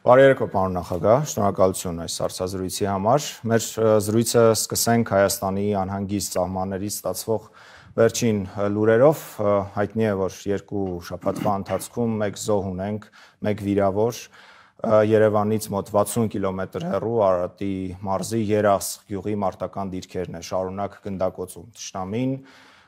Բարի երեկո, պարոն նախագահ, շնորհակալություն այս հարցազրույցի համար։ Մեր զրույցը սկսենք Հայաստանի անհանգիստ ճամաններից ստացվող վերջին լուրերով։ Հայտնի է, որ երկու շաբաթվա ընթացքում մեկ զոհ ունենք, մեկ վիրավոր Երևանից մոտ 60 կիլոմետր հեռու Արարատի մարզի Երախս գյուղի մարտական դիրքերն է շարունակ գնդակոծում ճշտամին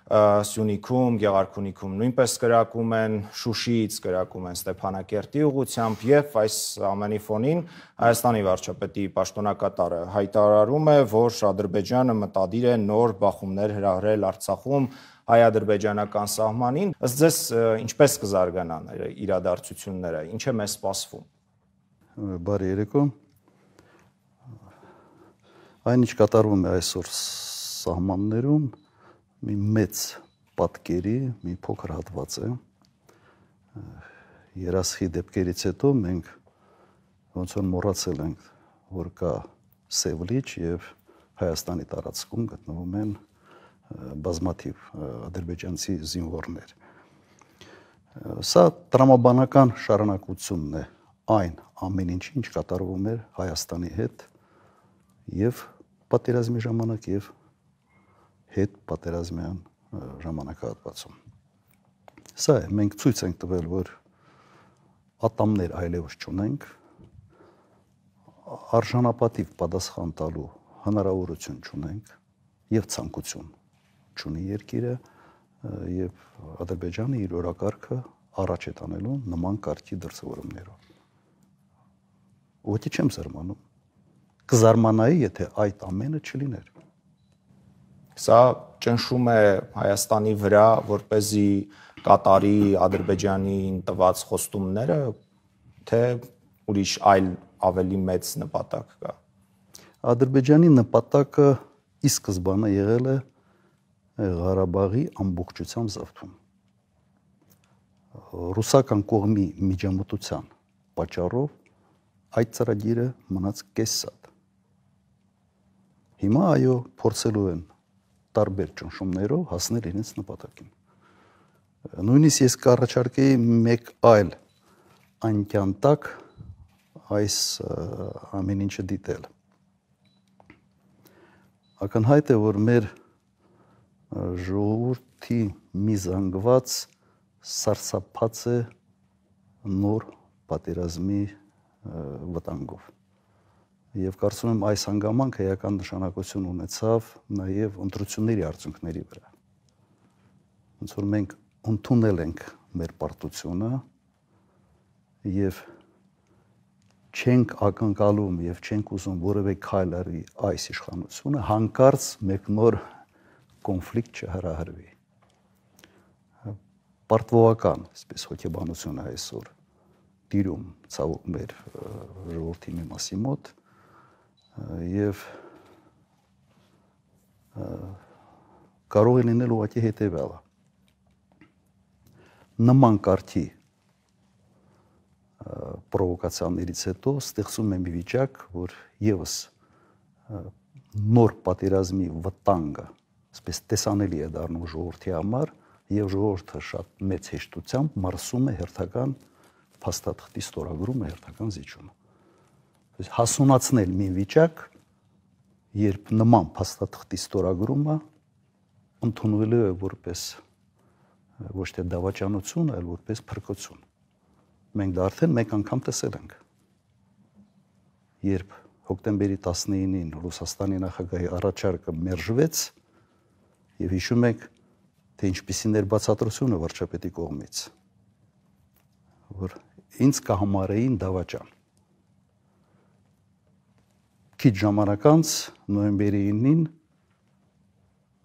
Սյունիքում, Գեղարքունիքում նույնպես կրակում են, Շուշիից կրակում են Ստեփանակերտի ուղությամբ եւ այս ամենի ֆոնին Հայաստանի վարչապետի պաշտոնակատարը հայտարարում է, որ Ադրբեջանը մտադիր է նոր բախումներ հրահրել Արցախում հայ-ադրբեջանական սահմանին։ Ըստ ձեզ ինչպես կզարգանան իրադարձությունները, ինչ է մեզ սպասվում։ Բարի երեկո։ Այն ինչ կատարվում է այսօր սահմաններում մի մեծ պատկերի մի փոքր հատված է երասխի դեպքերից հետո մենք ոնց որ մոռացել ենք որ կա սև լիճ եւ Հայաստանի տարածքում գտնվում են բազմաթիվ ադրբեջանցի զինվորներ։ Սա տրամաբանական շարունակությունն է այն ամեն ինչի, ինչ կատարվում էր Հայաստանի հետ եւ պատերազմի ժամանակ եւ հետ պատերազմյան ժամանակահատվածում։ Սա է, մենք ցույց ենք տվել, որ ատամներ այլևս չունենք, արժանապատիվ պատասխան տալու հնարավորություն չունենք եւ ցանկություն չունի երկիրը եւ Ադրբեջանը իր օրակարգը առաջ է տանելու նման կարգի դրսևորումներով։ Ոթի չեմ զարմանում։ Կզարմանայի, եթե այդ ամենը չլիներ։ Սա ճնշում է Հայաստանի վրա, որ เป զի Կատարի, Ադրբեջանի տված խոստումները թե ուրիշ այլ ավելի մեծ նպատակ կա։ Ադրբեջանի նպատակը ի սկզբանե եղել է Ղարաբաղի ամբողջությամբ զավթում։ Ռուսական կողմի միջամտության պատճառով այդ ծրագիրը մնաց կեսատ։ Հիմա այո, փորձելու են տարբեր ճնշումներով հասնել իրենց նպատակին։ Նույնիսկ ես կառաջարկեի մեկ այլ անկյան տակ այս ամեն ինչը դիտել։ Ակնհայտ է, որ մեր ժողովրդի մի զանգված սարսափած է նոր պատերազմի վտանգով եւ կարծում եմ այս հանգամանքը էական նշանակություն ունեցավ նաեւ ընտրությունների արդյունքների վրա։ Ոնց որ մենք ընդունել ենք մեր պարտությունը եւ չենք ակնկալում եւ չենք ուզում որևէ քայլ արի այս իշխանությունը հանկարծ մեկ նոր կոնֆլիկտ չհրահրվի պարտվողական, այսպես հոգեբանությունը այսօր դիրում ցավոք մեր ժողովրդի մի մասի մոտ եւ կարող է լինել ուղղակի հետեւյալը նման կարթի պրովոկացիաներից հետո ստեղծում է մի վիճակ, որ եւս նոր պատերազմի վտանգը այսպես տեսանելի է դառնում ժողովրդի համար եւ ժողովուրդը շատ մեծ հեշտությամբ մարսում է հերթական փաստաթղթի ստորագրումը, հերթական զիջումը հասունացնել մի վիճակ, երբ նման փաստաթղթի ստորագրումը ընդունվելու է որպես ոչ թե դավաճանություն, այլ որպես փրկություն։ Մենք դա արդեն մեկ անգամ տեսել ենք։ Երբ հոկտեմբերի 19-ին Ռուսաստանի նախագահի առաջարկը մերժվեց եւ հիշում եք, թե ինչպիսին էր բացատրությունը վարչապետի կողմից, որ ինձ կհամարեին դավաճան քիչ ժամանակ անց նոյեմբերի 9-ին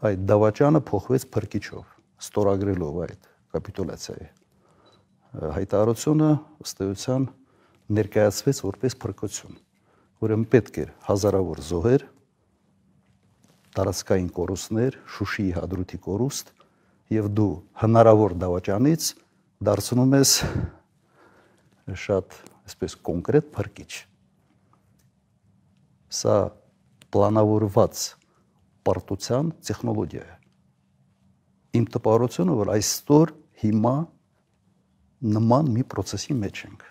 այդ դավաճանը փոխվեց փրկիչով, ստորագրելով այդ կապիտուլացիայի հայտարարությունը ըստ էության ներկայացվեց որպես փրկություն, ուրեմն պետք էր հազարավոր զոհեր, տարածքային կորուստներ, Շուշիի հադրուտի կորուստ եւ դու հնարավոր դավաճանից դարձնում ես շատ, այսպես կոնկրետ փրկիչ Սա պլանավորված պարտության տեխնոլոգիա է։ Իմ տպավորությունը, որ այսօր հիմա նման մի process-ի մեջ ենք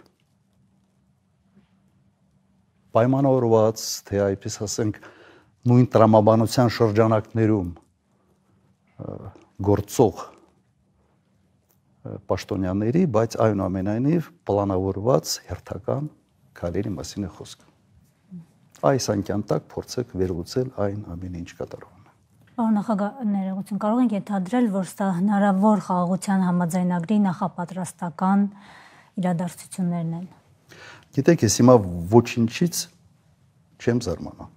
պայմանավորված, թե այպես ասենք, նույն տրամաբանության շրջանակներում գործող պաշտոնյաների, բայց այնուամենայնիվ պլանավորված հերթական քարերի մասին է խոսքը այս անկյան տակ փորձեք վերլուծել այն ամենը, ինչ կատարվում է։ Պարոն նախագահ, ներողություն, կարող ենք ենթադրել, որ սա հնարավոր խաղաղության համաձայնագրի նախապատրաստական իրադարձություններն են։ Գիտեք, ես հիմա ոչինչից չեմ զարմանում։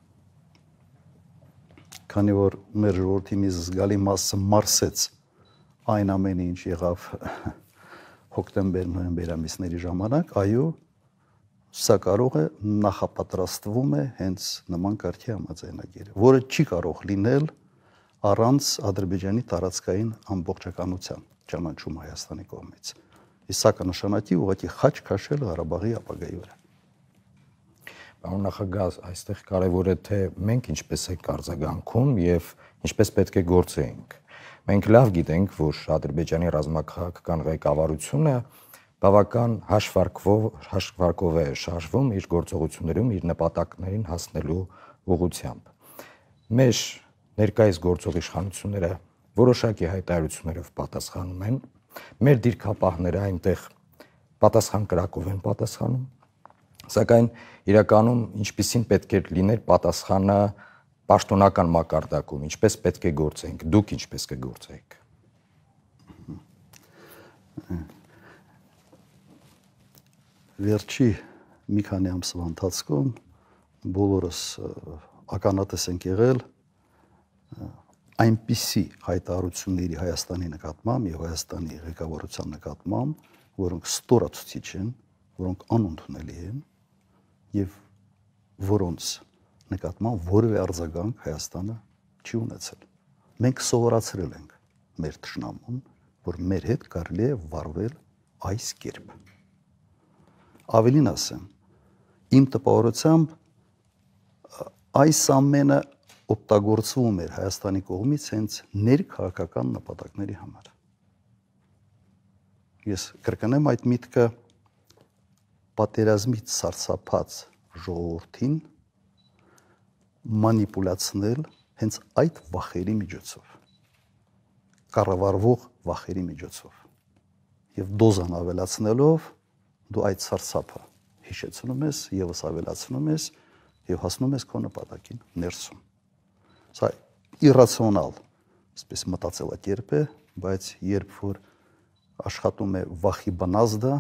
Քանի որ մեր ժողովրդի մի զգալի մասը մարսեց այն ամենը, ինչ եղավ հոկտեմբեր-նոյեմբեր ամիսների ժամանակ, այո, սա կարող է նախապատրաստվում է հենց նման կարգի համաձայնագիրը, որը չի կարող լինել առանց Ադրբեջանի տարածքային ամբողջականության ճանաչում Հայաստանի կողմից։ Իսկ սա կնշանակի ուղղակի խաչ քաշել Ղարաբաղի ապագայի վրա։ Պարոն նախագահ, այստեղ կարևոր է թե մենք ինչպես ենք արձագանքում եւ ինչպես պետք է գործենք։ Մենք լավ գիտենք, որ Ադրբեջանի ռազմաքաղաքական ղեկավարությունը բավական հաշվարկվով հաշվարկով է շարժվում իր գործողություններում իր նպատակներին հասնելու ուղղությամբ։ Մեր ներկայիս գործող իշխանությունները որոշակի հայտարարություններով պատասխանում են։ Մեր դիրքապահները այնտեղ պատասխան կրակով են պատասխանում։ Սակայն իրականում ինչպեսին պետք է լիներ պատասխանը պաշտոնական մակարդակում, ինչպես պետք է գործենք, դուք ինչպես կգործեք։ Ահա վերջի մի քանի ամսվա ընթացքում բոլորս ականատես ենք եղել այնպիսի հայտարարությունների Հայաստանի նկատմամբ եւ Հայաստանի ղեկավարության նկատմամբ, որոնք ստորացուցիչ են, որոնք անընդունելի են եւ որոնց նկատմամբ որևէ արձագանք Հայաստանը չի ունեցել։ Մենք սովորացրել ենք մեր ճշնամուն, որ մեր հետ կարելի է վարվել այս կերպ։ Ավելին ասեմ, իմ տպավորությամբ այս ամենը օգտագործվում էր Հայաստանի կողմից հենց ներքաղաքական նպատակների համար։ Ես կրկնեմ այդ միտքը պատերազմից սարսափած ժողովրդին մանիպուլացնել հենց այդ վախերի միջոցով կառավարվող վախերի միջոցով եւ դոզան ավելացնելով դու այդ սարսափը հիշեցնում ես, եւս ավելացնում ես եւ հասնում ես քո նպատակին ներսում։ Սա իրացիոնալ, այսպես մտածելակերպ է, բայց երբ որ աշխատում է վախի բնազդը,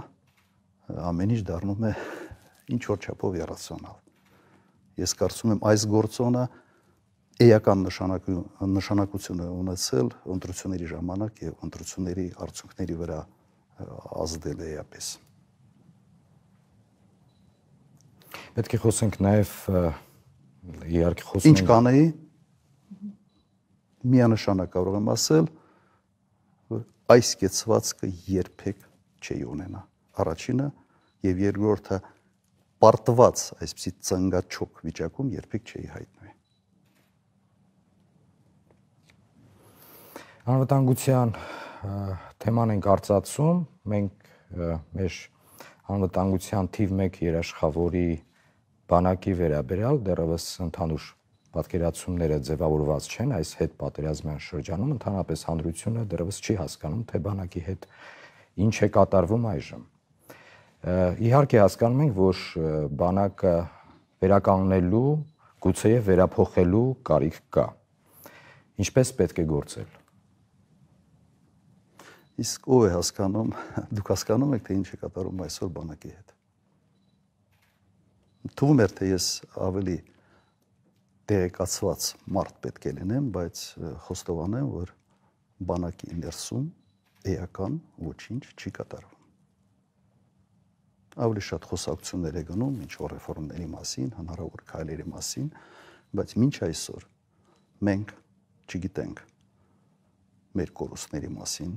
ամեն ինչ դառնում է ինչ որ չափով իրացիոնալ։ Ես կարծում եմ այս գործոնը էական նշանակություն է ունեցել ընտրությունների ժամանակ եւ ընտրությունների արդյունքների վրա ազդել էապես։ Պետք է խոսենք նաև իհարկե խոսենք Ինչ կանեի միանշանակ կարող եմ ասել, որ այս կեցվածքը երբեք չի ունենա։ Առաջինը եւ երկրորդը պարտված այսպիսի ծնգաչոք վիճակում երբեք չի հայտնվի։ Անվտանգության թեման ենք արծացում, մենք մեր անվտանգության թիվ 1 երաշխավորի բանակի վերաբերյալ դեռևս ընդհանուր պատկերացումները ձևավորված չեն այս հետ պատերազմյան շրջանում ընդհանրապես հանրությունը դեռևս չի հասկանում թե բանակի հետ ինչ է կատարվում այժմ իհարկե հասկանում ենք որ բանակը վերականգնելու գուցեև վերափոխելու կարիք կա ինչպես պետք է գործել Իսկ ով է հասկանում, դուք հասկանում եք, թե ինչ է կատարում այսօր բանակի հետ։ Թվում էր, թե ես ավելի տեղեկացված մարդ պետք է լինեմ, բայց խոստովանեմ, որ բանակի ներսում էական ոչինչ չի կատարվում։ Ավելի շատ խոսակցություններ է գնում ինչ որ ռեֆորմների մասին, հնարավոր քայլերի մասին, բայց ոչ այսօր մենք չգիտենք մեր կորուստների մասին,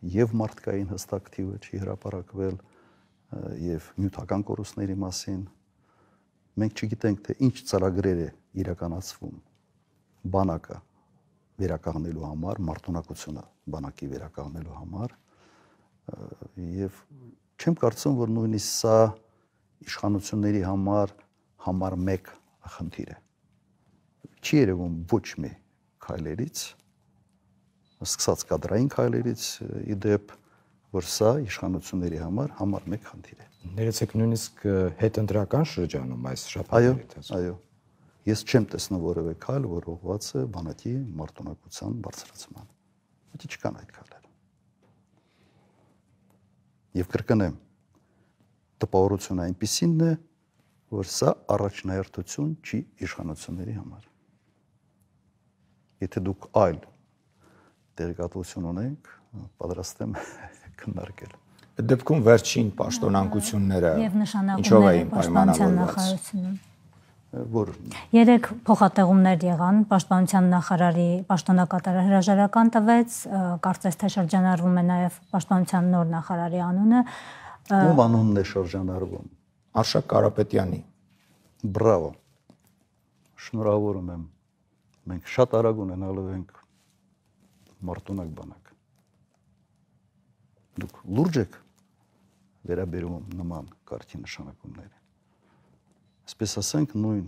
եւ մարդկային հստակ թիվը չի հրապարակվել եւ նյութական կորուստների մասին մենք չգիտենք թե ինչ ծրագրեր է իրականացվում բանակը վերականգնելու համար, մարտունակությունը բանակի վերականգնելու համար եւ չեմ կարծում, որ նույնիսկ սա իշխանությունների համար համար 1 խնդիր է։ Չի երևում ոչ մի քայլերից, սկսած կադրային քայլերից իդեպ որ սա իշխանությունների համար համար մեկ խնդիր է։ Ներեցեք նույնիսկ հետընտրական շրջանում այս շփոթների տեսքը։ Այո, այո։ Ես չեմ տեսնում որևէ քայլ, որ ուղղված է բանակի մարտունակության բարձրացման։ Պետք չկան այդ քայլերը։ Եվ կրկնեմ, տպավորությունը այնպեսին է, որ սա առաջնահերթություն չի իշխանությունների համար։ Եթե դուք այլ տեղեկատվություն ունենք, պատրաստ եմ քննարկել։ Այդ դեպքում վերջին պաշտոնանկությունները ինչով էին պայմանավորված որ երեք փոխատեղումներ եղան պաշտպանության նախարարի պաշտոնակատարը հրաժարական տվեց կարծես թե շրջանառվում է նաև պաշտպանության նոր նախարարի անունը ով անունն է շրջանառվում Արշակ Կարապետյանի բրավո շնորհավորում եմ մենք շատ արագ ունենալու ենք մարտունակ բանակ։ Դուք լուրջ եք վերաբերում նման կարգի նշանակումների։ Այսպես ասենք, նույն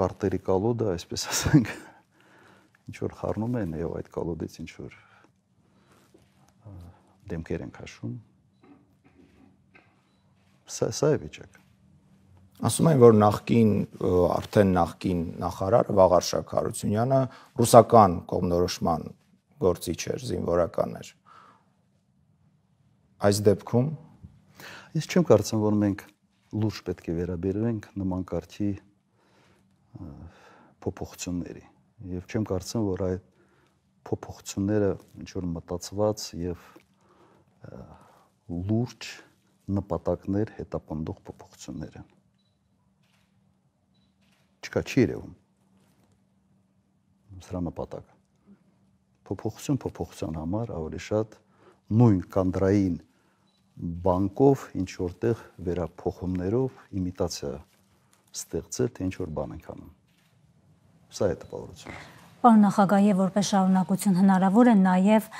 կարտերի կալոդը, այսպես ասենք, ինչ որ խառնում են եւ այդ կալոդից ինչ որ դեմքեր են քաշում։ Սա սա է վիճակը։ Ասում են, որ նախկին արդեն նախկին նախարար Վաղարշակ Հարությունյանը ռուսական կողմնորոշման գործիչ էր, զինվորական էր։ Այս դեպքում ես չեմ կարծում, որ մենք լուրջ պետք է վերաբերվենք նման կարգի փոփոխությունների եւ չեմ կարծում, որ այդ փոփոխությունները ինչ որ մտածված եւ լուրջ նպատակներ հետապնդող փոփոխություններ են։ Չկա չի երևում։ Սրա նպատակը փոփոխություն փոփոխության համար ավելի շատ նույն կանդրային բանկով ինչ որտեղ վերափոխումներով իմիտացիա ստեղծել, թե ինչ որ բան ենք անում։ Սա է տպավորությունը։ Պարոն նախագահ, եւ որպես շարունակություն հնարավոր է նաեւ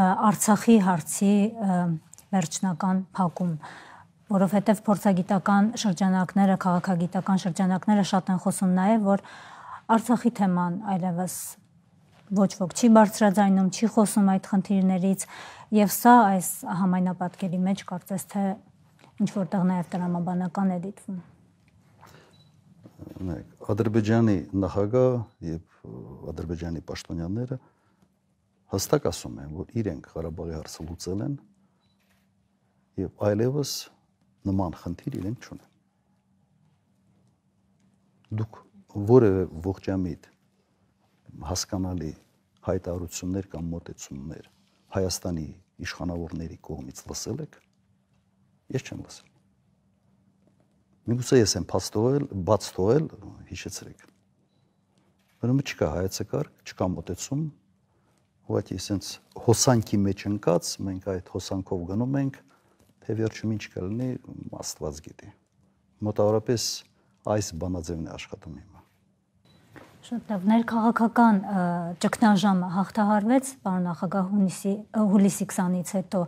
Արցախի հարցի վերջնական փակում որովհետև փորձագիտական շրջանակները, քաղաքագիտական շրջանակները շատ են խոսում նաև, որ Արցախի թեման այլևս ոչ ոք չի բարձրաձայնում, չի խոսում այդ խնդիրներից եւ սա այս համայնապատկերի մեջ կարծես թե ինչ որտեղ նաեւ դրամաբանական է դիտվում նայեք ադրբեջանի նախագահ եւ ադրբեջանի պաշտոնյաները հստակ ասում են որ իրենք Ղարաբաղի հարցը լուծել են եւ այլևս նման խնդիր իրենք չունեն դուք որևէ ողջամիտ հասկանալի հայտարարություններ կամ մտեցումներ Հայաստանի իշխանավորների կողմից լսել եք։ Ես չեմ լսել։ Միգուցե ես եմ փաստ թողել, բաց թողել, հիշեցրեք։ Ուրեմն չկա հայեցակարգ, չկա մտեցում, ուղղակի sense հոսանքի մեջ ընկած, մենք այդ հոսանքով գնում ենք, թե վերջում ինչ կլինի, Աստված գիտի։ Մոտավորապես այս բանաձևն է աշխատում հիմա։ Շատ լավ, ներքաղաքական ճգնաժամը հաղթահարվեց պարոն նախագահ հունիսի հուլիսի 20-ից հետո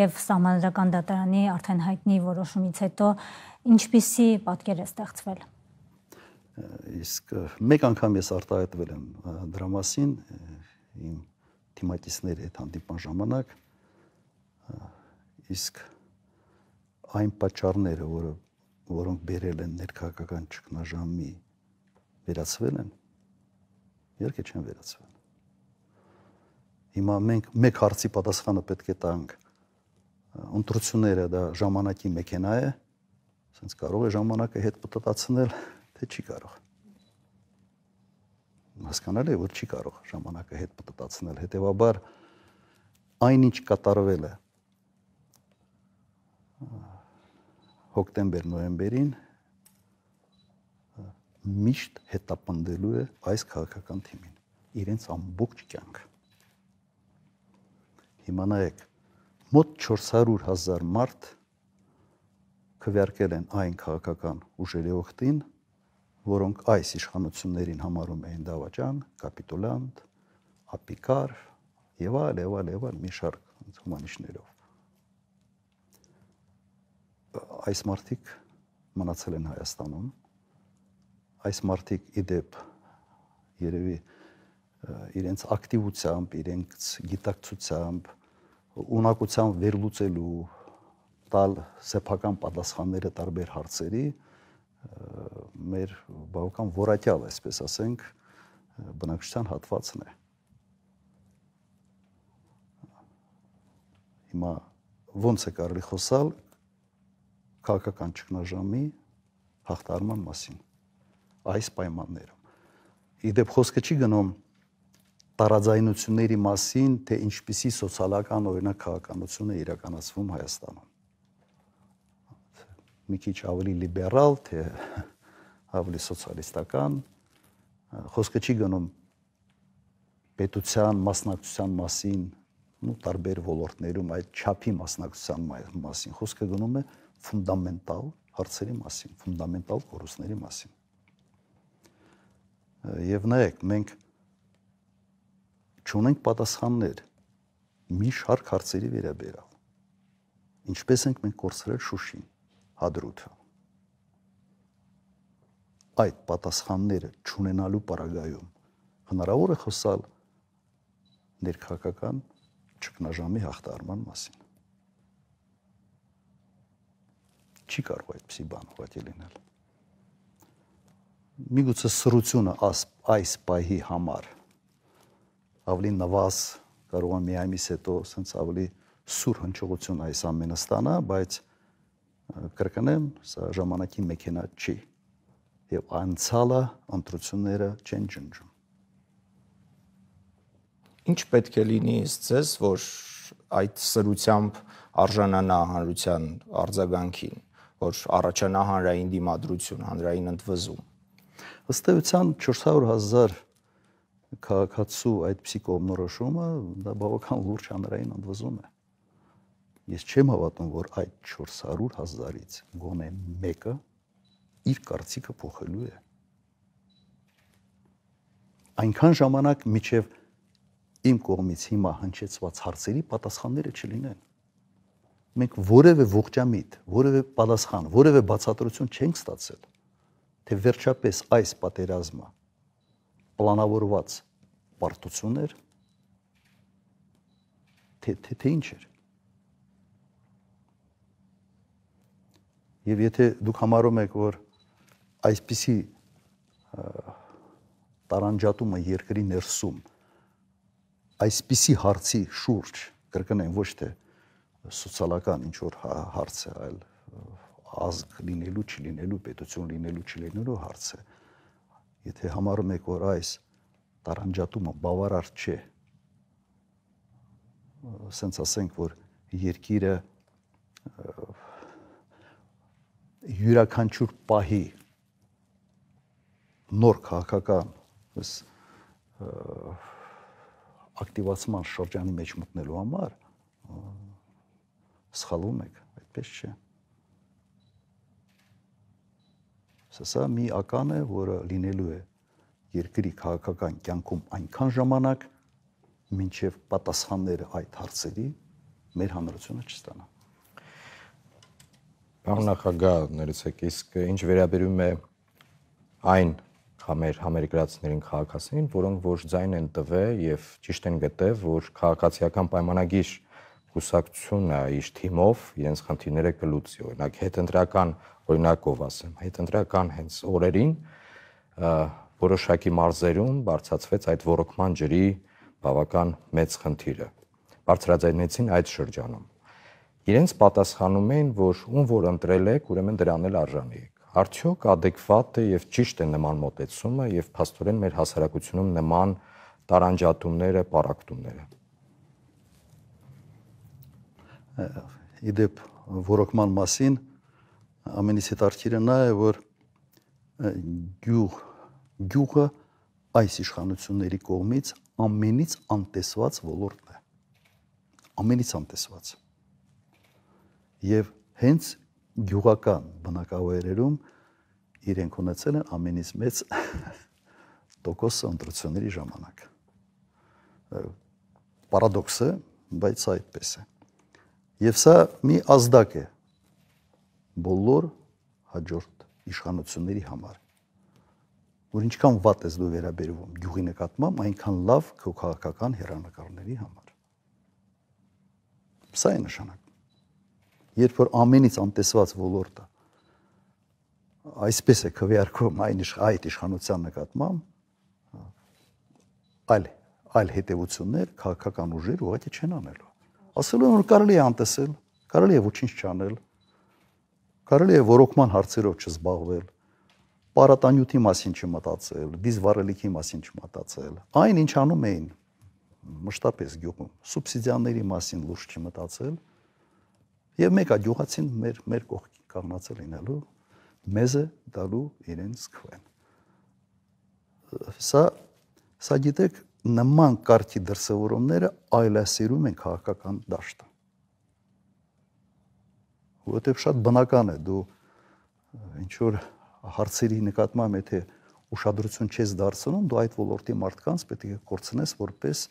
եւ համանրական դատարանի արդեն հայտնի որոշումից հետո ինչպիսի պատկեր է ստեղծվել։ Իսկ մեկ անգամ ես արտահայտվել եմ դրա մասին իմ թիմակիցների հետ հանդիպման ժամանակ իսկ այն պատճառները, որը որոնք բերել են ներքաղաքական ճգնաժամի վերացվել են երկը չեն վերացվել։ Հիմա մենք մեկ հարցի պատասխանը պետք է տանք։ Ընտրությունները դա ժամանակի մեքենա է, ասենց կարող է ժամանակը հետ պատտացնել, թե չի կարող։ Հասկանալի է, որ չի կարող ժամանակը հետ պատտացնել, հետեւաբար այնինչ կատարվել է հոկտեմբեր-նոյեմբերին միշտ հետապնդելու է այս քաղաքական թիմին իրենց ամբողջ կյանքը։ Հիմա նայեք, մոտ 400.000 մարդ քվեարկել են այն քաղաքական ուժերի օգտին, որոնք այս իշխանություններին համարում էին դավաճան, կապիտուլանտ, ապիկար եւ այլ եւ այլ եւ այլ մի շարք հումանիշներով։ Այս մարդիկ մնացել են Հայաստանում այս մարդիկ իդեպ երևի իրենց ակտիվությամբ, իրենց գիտակցությամբ, ունակությամբ վերլուծելու տալ սեփական պատասխանները տարբեր հարցերի մեր բավական որակյալ, այսպես ասենք, բնակչության հատվածն է։ Հիմա ո՞նց է կարելի խոսալ քաղաքական ճգնաժամի հաղթարման մասին այս պայմաններում։ Իդեպ խոսքը չի գնում տարաձայնությունների մասին, թե ինչպիսի սոցիալական օրինակ քաղաքականություն է իրականացվում Հայաստանում։ Մի քիչ ավելի լիբերալ, թե ավելի սոցիալիստական խոսքը չի գնում պետության մասնակցության մասին, ու տարբեր ոլորտներում այդ չափի մասնակցության մասին խոսքը գնում է ֆունդամենտալ հարցերի մասին, ֆունդամենտալ կորուստների մասին։ Եվ նայեք, մենք չունենք պատասխաններ մի շարք հարցերի վերաբերյալ։ Ինչպես ենք մենք կորցրել Շուշին, Հադրութը։ Այդ պատասխանները չունենալու պարագայում հնարավոր է խոսալ ներքաղաքական ճգնաժամի հաղթարման մասին։ Չի կարող այդպիսի բան ուղղակի լինել միգուցե սրությունը այս պահի համար ավելի նվազ կարող է մի ամիս հետո ասենց ավելի սուր հնչողություն այս ամենը ստանա, բայց կրկնեմ, սա ժամանակի մեքենա չի։ Եվ անցալը ընտրությունները չեն ջնջում։ Ինչ պետք է լինի ըստ ձեզ, որ այդ սրությամբ արժանանա հանրության արձագանքին, որ առաջանա հանրային դիմադրություն, հանրային ընդվզում Ըստ էության 400.000 քաղաքացու այդպիսի կողմնորոշումը դա բավական լուրջ հանրային ընդվզում է։ Ես չեմ հավատում, որ այդ 400.000-ից գոնե մեկը իր կարծիքը փոխելու է։ Այնքան ժամանակ միջև իմ կողմից հիմա հնչեցված հարցերի պատասխանները չլինեն։ Մենք որևէ ողջամիտ, որևէ պատասխան, որևէ բացատրություն չենք ստացել թե վերջապես այս պատերազմը պլանավորված պարտություն էր թե թե թե ինչ էր եւ եթե դուք համարում եք որ այսպիսի տարանջատումը երկրի ներսում այսպիսի հարցի շուրջ կրկնեմ ոչ թե սոցիալական ինչ որ հա, հարց է այլ ազգ լինելու, չլինելու, պետություն լինելու, չլինելու հարց է։ Եթե համարում եք, որ այս տարանջատումը բավարար չէ, ասենց ասենք, որ երկիրը յուրաքանչյուր պահի նոր քաղաքական այս ակտիվացման շրջանի մեջ մտնելու համար սխալվում եք, այդպես չէ։ Սա սա մի ական է, որը լինելու է երկրի քաղաքական կյանքում այնքան ժամանակ, մինչև պատասխանները այդ հարցերի մեր հանրությունը չստանա։ Պարոն նախագահ, ներեցեք, իսկ ինչ վերաբերում է այն համեր համերգրացներին քաղաքացին, որոնք որ ձայն են տվել եւ ճիշտ են գտել, որ քաղաքացիական պայմանագիր հուսակցությունը իր թիմով իրենց խնդիրները կլուծի, օրինակ հետընտրական հետ օրինակով ասեմ, հետընտրական հենց օրերին որոշակի մարզերում բարձացվեց այդ ռոռոկման ջրի բավական մեծ խնդիրը։ Բարձրաձայնեցին այդ շրջանում։ Իրենց պատասխանում էին, որ ում որ ընտրել եք, ուրեմն դրան էլ արժանի եք։ Արդյոք adekvat է եւ ճիշտ է նման մոտեցումը եւ փաստորեն մեր հասարակությունում նման տարանջատումները, պարակտումները։ Իդեպ ռոռոկման մասին ամենից հետաքրքիրը նա է, որ գյուղ գյուղը այս իշխանությունների կողմից ամենից անտեսված ոլորտն է։ Ամենից անտեսված։ Եվ հենց գյուղական բնակավայրերում իրենք ունեցել են ամենից մեծ տոկոսը ընտրությունների ժամանակ։ Պարադոքս է, բայց այդպես է։ Եվ սա մի ազդակ է բոլոր հաջորդ իշխանությունների համար որ ինչքան վատ ես դու վերաբերվում յուղի նկատմամբ, այնքան լավ քո քաղաքական հերանեկարների համար։ Սա է նշանակը։ Երբ որ ամենից անտեսված ոլորտը այսպես է քվեարկում այն այդ իշխանության նկատմամբ, այլ այլ հետևություններ քաղաքական ուժեր ուղղակի չեն անելու։ Ասելու են որ կարելի է անտեսել, կարելի է ոչինչ չանել, Կարելի է ողորմման հարցերով չզբաղվել, պարատանյութի մասին չմտածել, դիզվարելիքի մասին չմտածել։ Այն ինչ անում էին մշտապես գյուղում, սուբսիդիաների մասին լուրջ չմտածել։ Եվ մեկա գյուղացին մեր մեր կողքի կանգնացել լինելու մեզը դալու իրենց քվեն։ Սա սա գիտեք նման կարգի դրսևորումները այլասերում են քաղաքական դաշտը որովհետև շատ բնական է դու ինչ որ հարցերի նկատմամբ եթե ուշադրություն չես դարձնում, դու այդ ոլորտի մարդկանց պետք է կորցնես որպես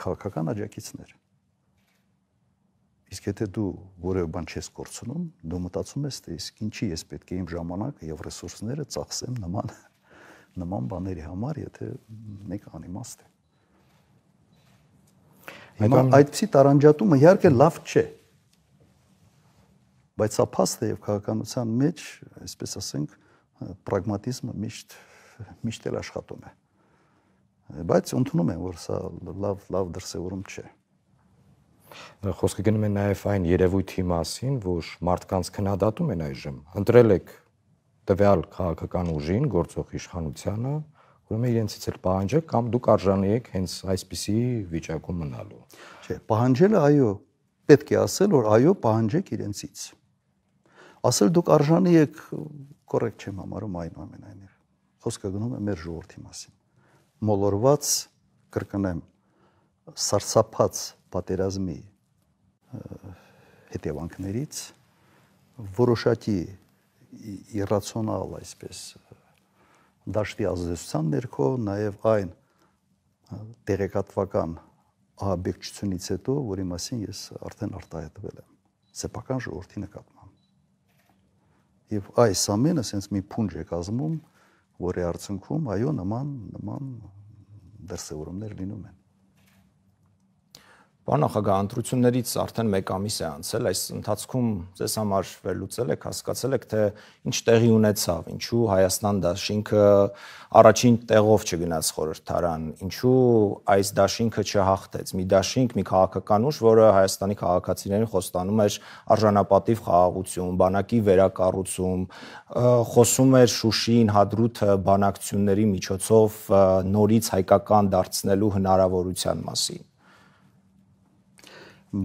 քաղաքական աջակիցներ։ Իսկ եթե դու որևէ բան չես կորցնում, դու մտածում ես, թե իսկ ինչի ես պետք է իմ ժամանակը եւ ռեսուրսները ծախսեմ նման նման բաների համար, եթե մեկ անիմաստ է։ Հիմա այդպիսի տարանջատումը իհարկե լավ չէ։ Այդ բայց սա փաստ է եւ քաղաքականության մեջ, այսպես ասենք, պրագմատիզմը միշտ միշտ էլ աշխատում է։ Բայց ընդունում եմ, որ սա լավ լավ դրսևորում չէ։ Խոսքը գնում է նաև այն երևույթի մասին, որ մարդկանց քննադատում են այժմ։ Ընտրել եք տվյալ քաղաքական ուժին, գործող իշխանությանը, ուրեմն իրենցից էլ պահանջեք կամ դուք արժանի եք հենց այսպիսի վիճակում մնալու։ Չէ, պահանջելը այո, պետք է ասել, որ այո, պահանջեք իրենցից ասել դուք արժանի եք կոռեկտ չեմ համարում այնուամենայնիվ խոսքը գնում է մեր ժողովրդի մասին մոլորված կրկնեմ սարսափած պատերազմի հետևանքներից որոշակի իրացիոնալ այսպես դաշտի ազդեցության ներքո նաև այն տեղեկատվական ահաբեկչությունից հետո, որի մասին ես արդեն արտահայտվել եմ սեփական ժողովրդի նկատմամբ Եվ այս ամենը ասենց մի փունջ է կազմում, որի արդյունքում այո նման նման դրսևորումներ լինում են։ Պարոն նախագահ, ընտրություններից արդեն 1 ամիս է անցել, այս ընթացքում ձեզ համար վերլուծել եք, հասկացել եք, թե ինչ տեղի ունեցավ, ինչու Հայաստան դաշինքը առաջին տեղով չգնաց խորհրդարան, ինչու այս դաշինքը չհաղթեց։ Մի դաշինք, մի քաղաքական ուժ, որը Հայաստանի քաղաքացիներին խոստանում էր արժանապատիվ խաղաղություն, բանակի վերակառուցում, խոսում էր Շուշին, Հադրութը բանակցությունների միջոցով նորից հայկական դարձնելու հնարավորության մասին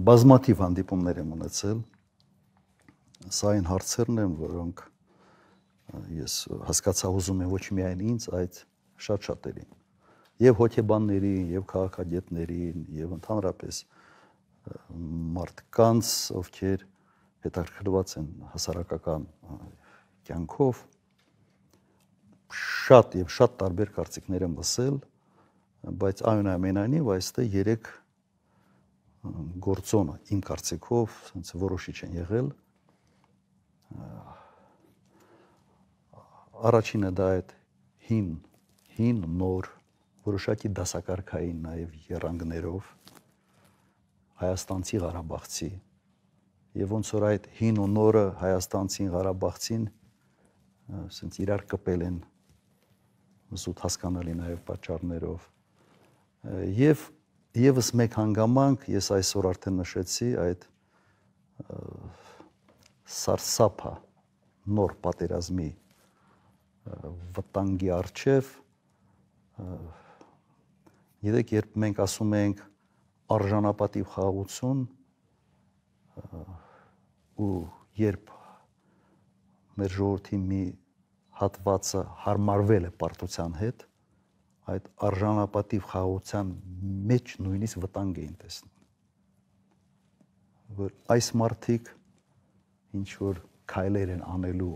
բազմաթիվ հանդիպումներ եմ ունեցել։ Սա այն հարցերն են, որոնք ես հասկացա ուզում եմ ոչ միայն ինձ, այդ շատ շատերին։ Եվ հոգեբաններին, եւ քաղաքագետներին, եւ ընդհանրապես մարդկանց, ովքեր հետաքրքրված են հասարակական կյանքով, շատ եւ շատ տարբեր կարծիքներ եմ լսել, բայց այնուամենայնիվ այստեղ երեք գործոնը իմ կարծիքով sense որոշիչ են եղել առաջինը դա այդ հին հին նոր որոշակի դասակարգային նաև երանգներով հայաստանցի Ղարաբաղցի եւ ոնց որ այդ հին ու նորը հայաստանցին Ղարաբաղցին sense իրար կպել են զուտ հասկանալի նաև պատճառներով եւ Եվս մեկ հանգամանք ես այսօր արդեն նշեցի այդ սարսափա նոր պատերազմի վտանգի արչև երեք երբ մենք ասում ենք արժանապատիվ խաղաղություն ու երբ մեր ժողովրդի մի հատվածը հարմարվել է պարտության հետ այդ արժանապատիվ խաղացան մեջ նույնիսկ վտանգ էին տեսնում որ այս մարտիկ ինչ որ քայլեր են անելու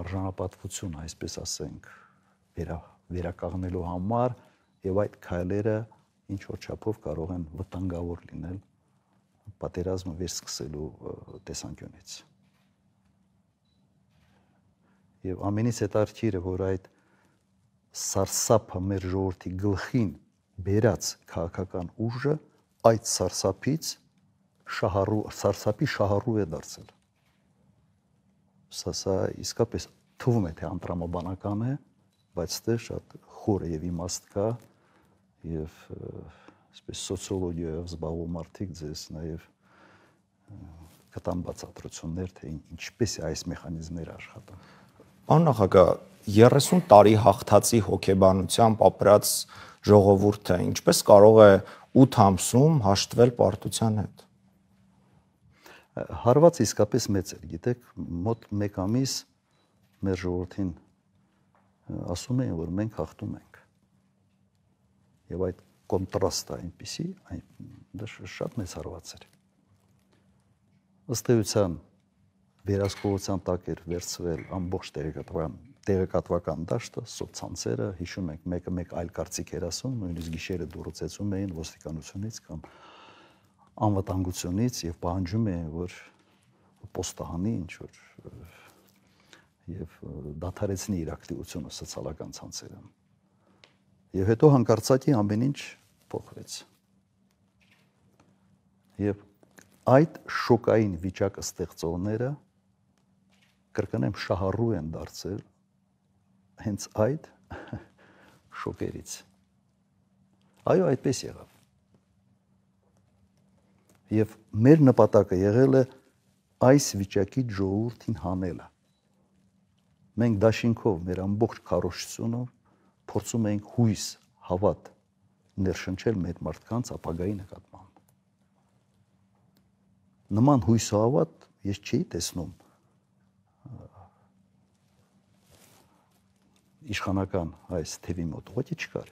արժանապատվություն այսպես ասենք վերա վերականգնելու համար եւ այդ քայլերը ինչ որ չափով կարող են վտանգավոր լինել պատերազմը վերսկսելու տեսանկյունից։ Եվ ամենից հետաքրքիրը, որ այդ սարսափը մեր ժողովրդի գլխին բերած քաղաքական ուժը այդ սարսափից շահառու սարսափի շահառու է դարձել։ Սա սա իսկապես թվում է թե անտրամաբանական է, բայց դե շատ խոր է եւ իմաստ կա եւ այսպես սոցիոլոգիայով զբաղվող մարդիկ ձեզ նաեւ կտան բացատրություններ թե ինչպես է այս մեխանիզմները աշխատում։ Պարոն նախագահ, 30 տարի հաղթացի հոգեբանությամբ ապրած ժողովուրդը ինչպես կարող է 8 ամսում հաշտվել պարտության հետ։ Հարված իսկապես մեծ է, գիտեք, մոտ 1 ամիս մեր ժողովրդին ասում էին, որ մենք հաղթում ենք։ Եվ այդ կոնտրաստը այնպեսի, այն դա շատ մեծ հարված էր։ Ըստ էության վերահսկողության տակ էր վերցվել ամբողջ տեղեկատվական տեղեկատվական դաշտը, սոցցանցերը, հիշում եք, մեկը մեկ այլ կարծիք էր ասում, նույնիսկ գիշերը դուրսեցում էին ոստիկանությունից կամ անվտանգությունից եւ պահանջում էին, որ պոստահանի ինչ որ եւ դաթարեցնի իր ակտիվությունը սոցիալական ցանցերում։ Եվ հետո հանկարծակի ամեն ինչ փոխվեց։ Եվ այդ շոկային վիճակը ստեղծողները կրկնեմ շահառու են դարձել հենց այդ շոկերից։ Այո, այդպես եղավ։ Եվ մեր նպատակը եղել է այս վիճակի ժողովրդին հանելը։ Մենք դաշինքով մեր ամբողջ քարոշությունով փորձում ենք հույս, հավատ ներշնչել մեր մարդկանց ապագայի նկատմամբ։ Նման հույս ու հավատ ես չի տեսնում իշխանական այս թևի մոտ ուղղակի չկար։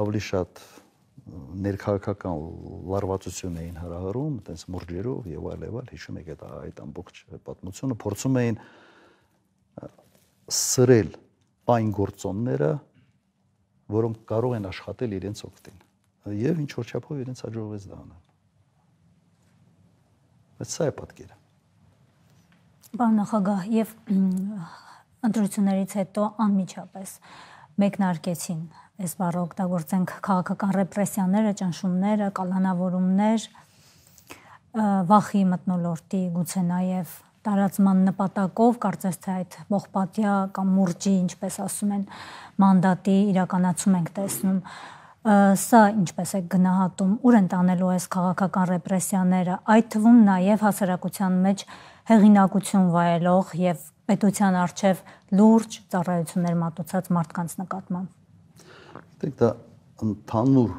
Ավելի շատ ներքաղաքական լարվածություն էին հրահրում, այտենց մուրջերով եւ այլ եւ այլ, հիշում եք այդ այդ ամբողջ պատմությունը, փորձում էին սրել այն գործոնները, որոնք կարող են աշխատել իրենց օգտին։ Եվ ինչ որ չափով իրենց հաջողվեց դա անել։ Բայց սա է պատկերը։ Պարոն նախագահ, եւ ընտրություններից հետո անմիջապես մեկնարկեցին այս բառը օգտագործենք քաղաքական ռեպրեսիաները, ճնշումները, կալանավորումներ, վախի մտնոլորտի գուցե նաև տարածման նպատակով կարծես թե այդ մողպատյա կամ մուրջի, ինչպես ասում են, մանդատի իրականացում ենք տեսնում։ Սա ինչպես է գնահատում, ուր են տանելու այս քաղաքական ռեպրեսիաները, այդ թվում նաև հասարակության մեջ մեջ հեղինակություն վայելող եւ պետության արչեւ լուրջ ծառայություններ մատուցած մարդկանց նկատմամբ։ Գիտեք, դա ընդհանուր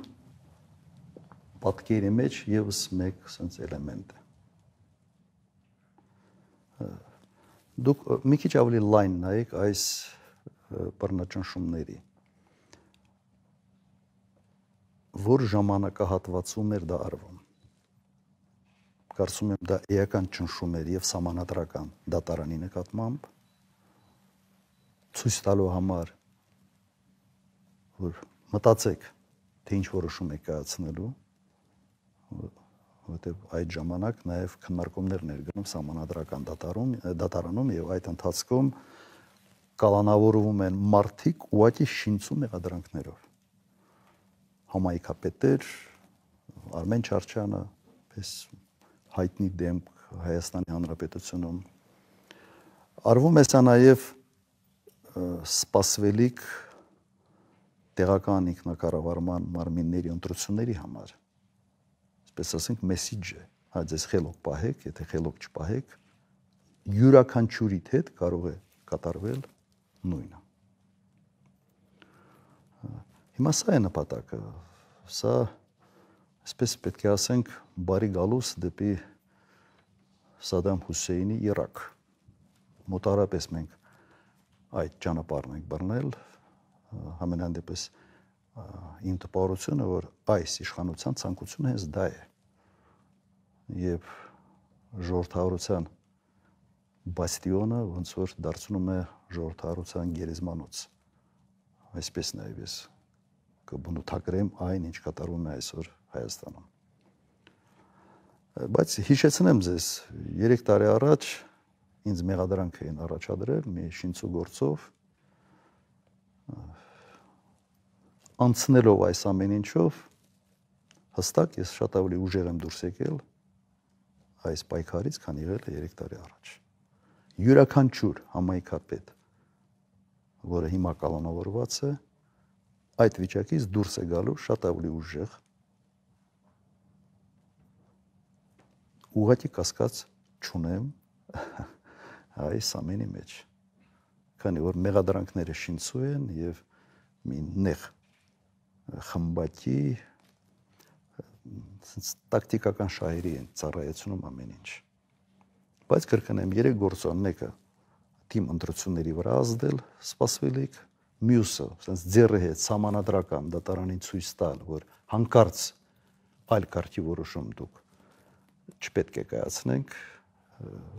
պատկերի մեջ եւս մեկ sense էլեմենտ է։ Դուք մի քիչ ավելի լայն նայեք այս բռնաճնշումների որ ժամանակահատվածում էր դա արվում կարծում եմ դա էական ճնշում էր եւ համանատրական դատարանի նկատմամբ ցույց տալու համար որ մտածեք թե ինչ որոշում եք կայացնելու որտեւ այդ ժամանակ նաեւ քննարկումներ ներգրում համանատրական դատարում դատարանում եւ այդ ընթացքում կալանավորվում են մարտիկ ուղակի շինծու մեղադրանքներով համայնքապետեր Արմեն Չարչյանը պես հայտնի դեմք Հայաստանի Հանրապետությունում։ Արվում է սա նաև սպասվելիք տեղական ինքնակառավարման մարմինների ընտրությունների համար։ Այսպես ասենք, մեսիջը, հա ձեզ խելոք պահեք, եթե խելոք չպահեք, յուրաքանչյուրի հետ կարող է կատարվել նույնը։ Հիմա սա է նպատակը։ Սա Այսպես պետք է ասենք բարի գալուս դեպի Սադամ Հուսեյնի Իրաք։ Մոտարապես մենք այդ ճանապարհն ենք բռնել համենանդեպս իմ տպավորությունը որ այս իշխանության ցանկությունը հենց դա է եւ ժողովրդարության բաստիոնը ոնց որ դարձնում է ժողովրդարության գերեզմանոց այսպես նաև ես կբնութագրեմ այն ինչ կատարվում է այսօր Հայաստանը։ Բայց հիշեցնեմ ձեզ, 3 տարի առաջ ինձ մեղադրանք էին առաջադրել մի շինցու գործով անցնելով այս ամեն ինչով հստակ ես շատ ավելի ուժեղ եմ դուրս եկել այս պայքարից, քան եղել է 3 տարի առաջ։ Յուրաքանչյուր համայնքապետ, որը հիմա կալանավորված է, այդ վիճակից դուրս է գալու շատ ավելի ուժեղ ուղղակի կասկած չունեմ այս ամենի մեջ քանի որ մեղադրանքները շինցու են եւ մի նեղ խմբակի ցած տակտիկական շահերի են ծառայեցնում ամեն ինչ բայց կրկնեմ երեք գործոն մեկը թիմ ընտրությունների վրա ազդել սпасվելիք մյուսը ցած ձեռի հետ համանadrական դատարանին ցույց տալ որ հանկարծ այլ կարգի որոշում դուք չպետք է կայացնենք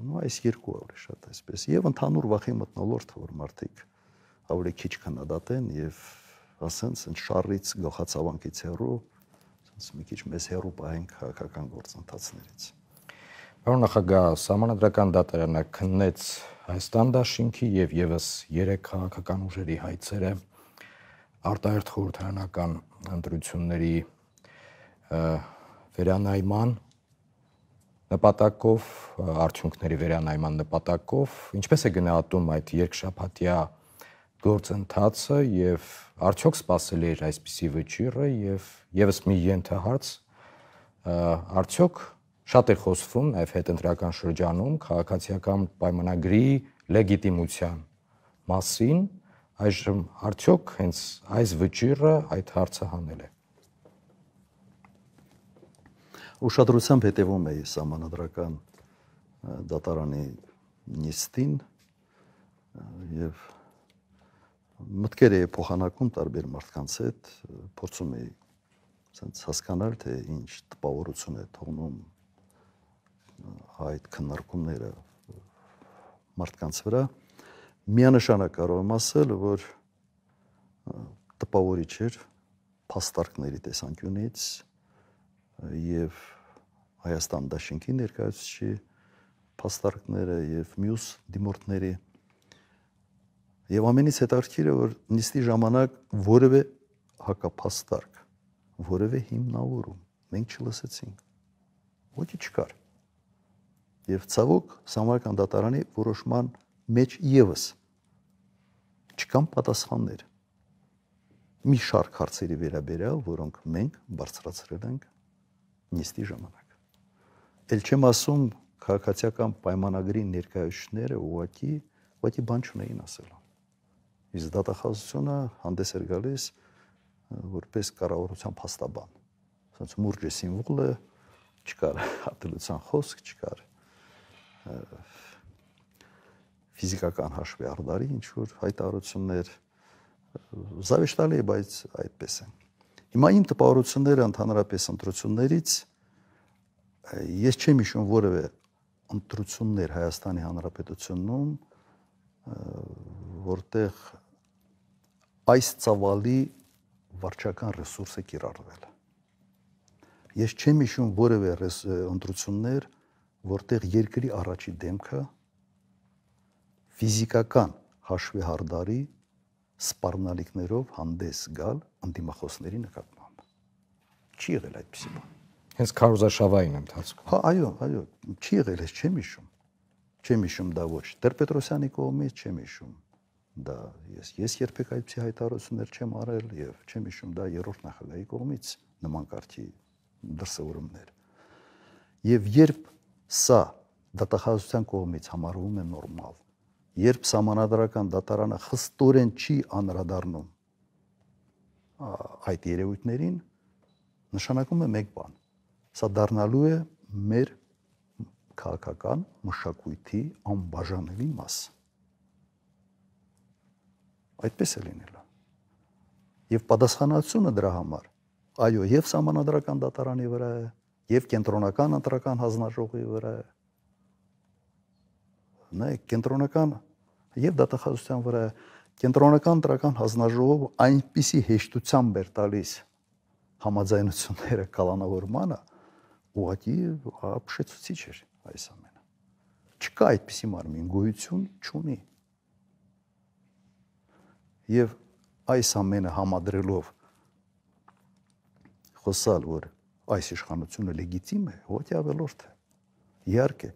նո այս երկու օրը շատ այսպես եւ ընդհանուր վախի մտնոլորտ որ մարդիկ ավելի քիչ քննադատեն եւ ասենց ընդ շարից գողացավանքից հեռու ասենց մի քիչ մեզ հեռու բային քաղաքական գործընթացներից Պարոն նախագահ համանդրական դատարանը քննեց Հայաստան դաշինքի եւ եւս 3 քաղաքական ուժերի հայցերը արտահերթ խորհրդարանական ընտրությունների վերանայման նպատակով, արդյունքների վերանայման նպատակով, ինչպես է գնահատում այդ երկշաբաթյա գործընթացը եւ արդյոք սпасել էր այսպիսի վճիռը եւ եւս մի ենթահարց արդյոք շատ է խոսվում նաեւ հետընտրական շրջանում քաղաքացիական պայմանագրի լեգիտիմության մասին այժմ արդյոք հենց այս վճիռը այդ հարցը հանել է ուշադրությամբ հետևում էի համանadrական դատարանի նիստին եւ մտքեր էի փոխանակում տարբեր մարդկանց հետ, փորձում էի ցենց հասկանալ թե ինչ տպավորություն է թողնում այդ քննարկումները մարդկանց վրա միանշանակ կարող եմ ասել, որ տպավորիչ էր փաստարկների տեսանկյունից եւ Հայաստան դաշինքի ներկայացուցիչի փաստարկները եւ մյուս դիմորդների եւ ամենից հետաքրքիրը որ նիստի ժամանակ որևէ հակափաստարկ որևէ հիմնավորում մենք չլսեցինք ոչի չկար եւ ցավոք Սամարքան դատարանի որոշման մեջ եւս չկան պատասխաններ մի շարք հարցերի վերաբերյալ որոնք մենք բարձրացրել ենք նիստի ժամանակ։ Էլ չեմ ասում քաղաքացիական պայմանագրի ներկայացուցիչները ուղակի ուղակի բան չունեին ասելու։ Իսկ դատախազությունը հանդես էր գալիս որպես կառավարության փաստաբան։ Ասած մուրջ սիմվոլը չկար, ատելության խոսք չկար ֆիզիկական հաշվի արդարի ինչ որ հայտարարություններ զավեշտալի է, բայց այդպես են։ Հիմա իմ տպավորությունները ընդհանրապես ընտրություններից ես չեմ հիշում որևէ ընտրություններ Հայաստանի Հանրապետությունում, որտեղ այս ցավալի վարչական ռեսուրսը կիրառվել է։ Ես չեմ հիշում որևէ ընտրություններ, որտեղ երկրի առաջի դեմքը ֆիզիկական հաշվի հարդարի սպառնալիքներով հանդես գալ անդիմախոսների նկատմամբ։ Չի եղել այդպիսի բան։ Հենց քարոզաշավային ընթացքում։ Հա, այո, այո, չի եղել, ես չեմ հիշում։ Չեմ հիշում դա ոչ Տեր-Պետրոսյանի կողմից չեմ հիշում դա ես ես երբեք այդպիսի հայտարարություններ չեմ արել եւ չեմ հիշում դա երրորդ նախագահի կողմից նման կարգի դրսևորումներ եւ երբ սա դատախազության կողմից համարվում է նորմալ երբ համանadrական դատարանը խստորեն չի անդրադառնում այդ երևույթներին, նշանակում է մեկ բան. սա դառնալու է մեր քաղաքական մշակույթի անբաժանելի մաս։ Այդպես է լինելը։ Եվ պատասխանատվությունը դրա համար այո, եւ համանadrական դատարանի վրա է, եւ կենտրոնական ընտրական հանձնաժողովի վրա է նայեք կենտրոնական եւ դատախազության վրա կենտրոնական տրական հանձնաժողովը այնպիսի հեշտությամբ էր տալիս համաձայնությունները կալանավորմանը ուղղակի ապշեցուցիչ էր այս ամենը չկա այդպիսի մարմին գույություն չունի եւ այս ամենը համադրելով խոսալ որ այս իշխանությունը լեգիտիմ է ոչ ավելորդ է իհարկե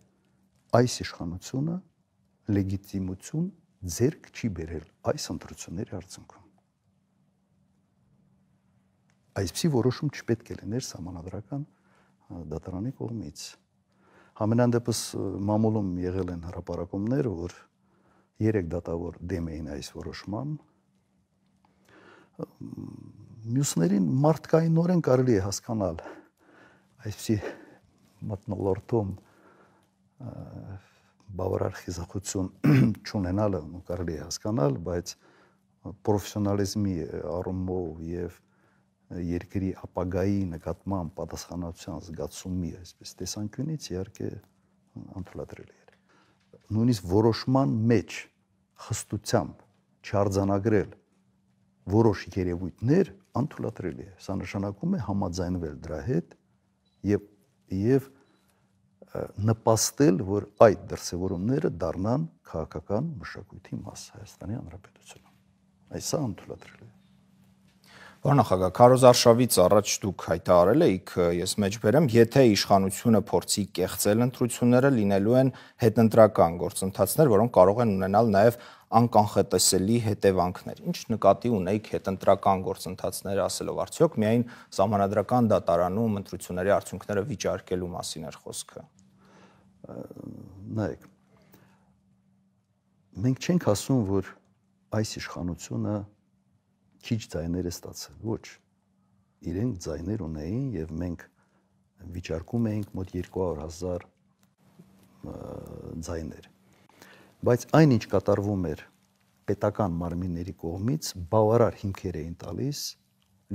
այս իշխանությունը լեգիտիմություն ձերք չի բերել այս ընտրությունների արդյունքում։ Այսպիսի որոշում չպետք է լիներ համանadrական դատարանի կողմից։ Համենանդեպս մամուլում եղել են հրապարակումներ, որ երեք դատավոր դեմ էին այս որոշման։ Մյուսներին մարդկայինորեն կարելի է հասկանալ այսպիսի մտնոլորտում բավարար խիզախություն չունենալը կարելի է հասկանալ, բայց պրոֆեսիոնալիզմի առումով եւ երկրի ապագայի նկատմամբ պատասխանատվության զգացումի այսպես տեսանկյունից իհարկե անդրադառնալի էր։ Նույնիսկ որոշման մեջ խստությամբ չարձանագրել որոշ երևույթներ անդրադառնալի է։ Սա նշանակում է համաձայնվել դրա հետ եւ եւ և նպաստել, որ այդ դրսևորումները դառնան քաղաքական մշակույթի մաս Հայաստանի Հանրապետությունում։ Այս է անդրադառնալը։ Պարոն նախագահ, Քարոզարշավից առաջ դուք հայտարարել էիք, ես մեջբերեմ, եթե իշխանությունը փորձի կեղծել ընտրությունները, լինելու են հետընտրական գործընթացներ, որոնք կարող են ունենալ նաև անկանխատեսելի հետևանքներ։ Ինչ նկատի ունեիք հետընտրական գործընթացները ասելով, արդյոք միայն համանadrական դատարանում ընտրությունների արդյունքները վիճարկելու մասին էր խոսքը նայեք մենք չենք ասում որ այս իշխանությունը քիչ ձայներ է ստացել ոչ իրենք ձայներ ունեին եւ մենք վիճարկում էինք մոտ 200.000 ձայներ բայց այնինչ կատարվում էր պետական մարմինների կողմից բավարար հիմքեր էին տալիս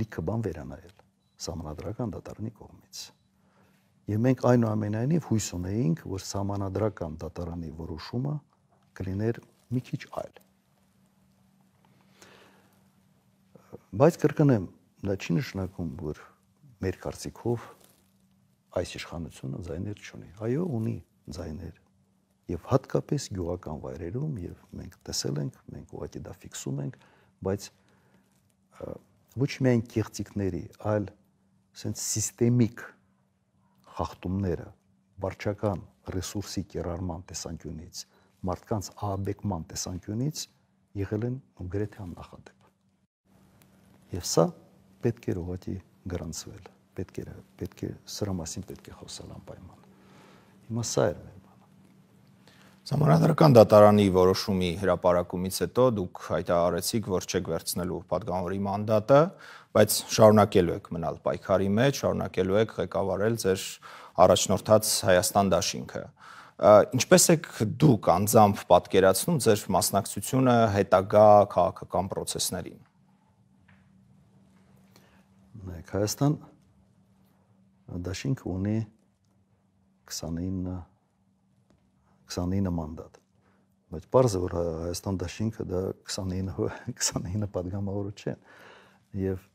լիքը բան վերանայել համանդրական դատարանի կողմից Եվ մենք այնուամենայնիվ հույս ունեինք, որ համանadrական դատարանի որոշումը կլիներ մի քիչ այլ։ Բայց կրկնեմ, դա չի նշանակում, որ մեր կարծիքով այս իշխանությունը ձայներ չունի։ Այո, ունի ձայներ։ Եվ հատկապես գյուղական վայրերում եւ մենք տեսել ենք, մենք ուղղակի դա ֆիքսում ենք, բայց ոչ միայն կեղծիկների, այլ sense սիստեմիկ խախտումները վարչական ռեսուրսի կերարման տեսանկյունից, մարդկանց ահաբեկման տեսանկյունից եղել են ու գրեթե աննախադեպ։ Եվ սա պետք է ուղղակի գրանցվել։ Պետք է պետք է սրա մասին պետք է խոսալ անպայման։ Հիմա սա է մեր Համանրական դատարանի որոշումի հրապարակումից հետո դուք հայտարարեցիք, որ չեք վերցնելու падգամավորի մանդատը, բայց շարունակելու եք մնալ պայքարի մեջ, շարունակելու եք ղեկավարել ձեր առաջնորդած Հայաստան դաշինքը։ Ինչպե՞ս եք դուք անձամբ պատկերացնում ձեր մասնակցությունը հետագա քաղաքական process-ներին։ Մեկ Հայաստան դաշինքը ունի 29 29 մանդատ։ Բայց պարզ է որ Հայաստան դաշինքը դա 29 29 падգամավորը չէ։ Եվ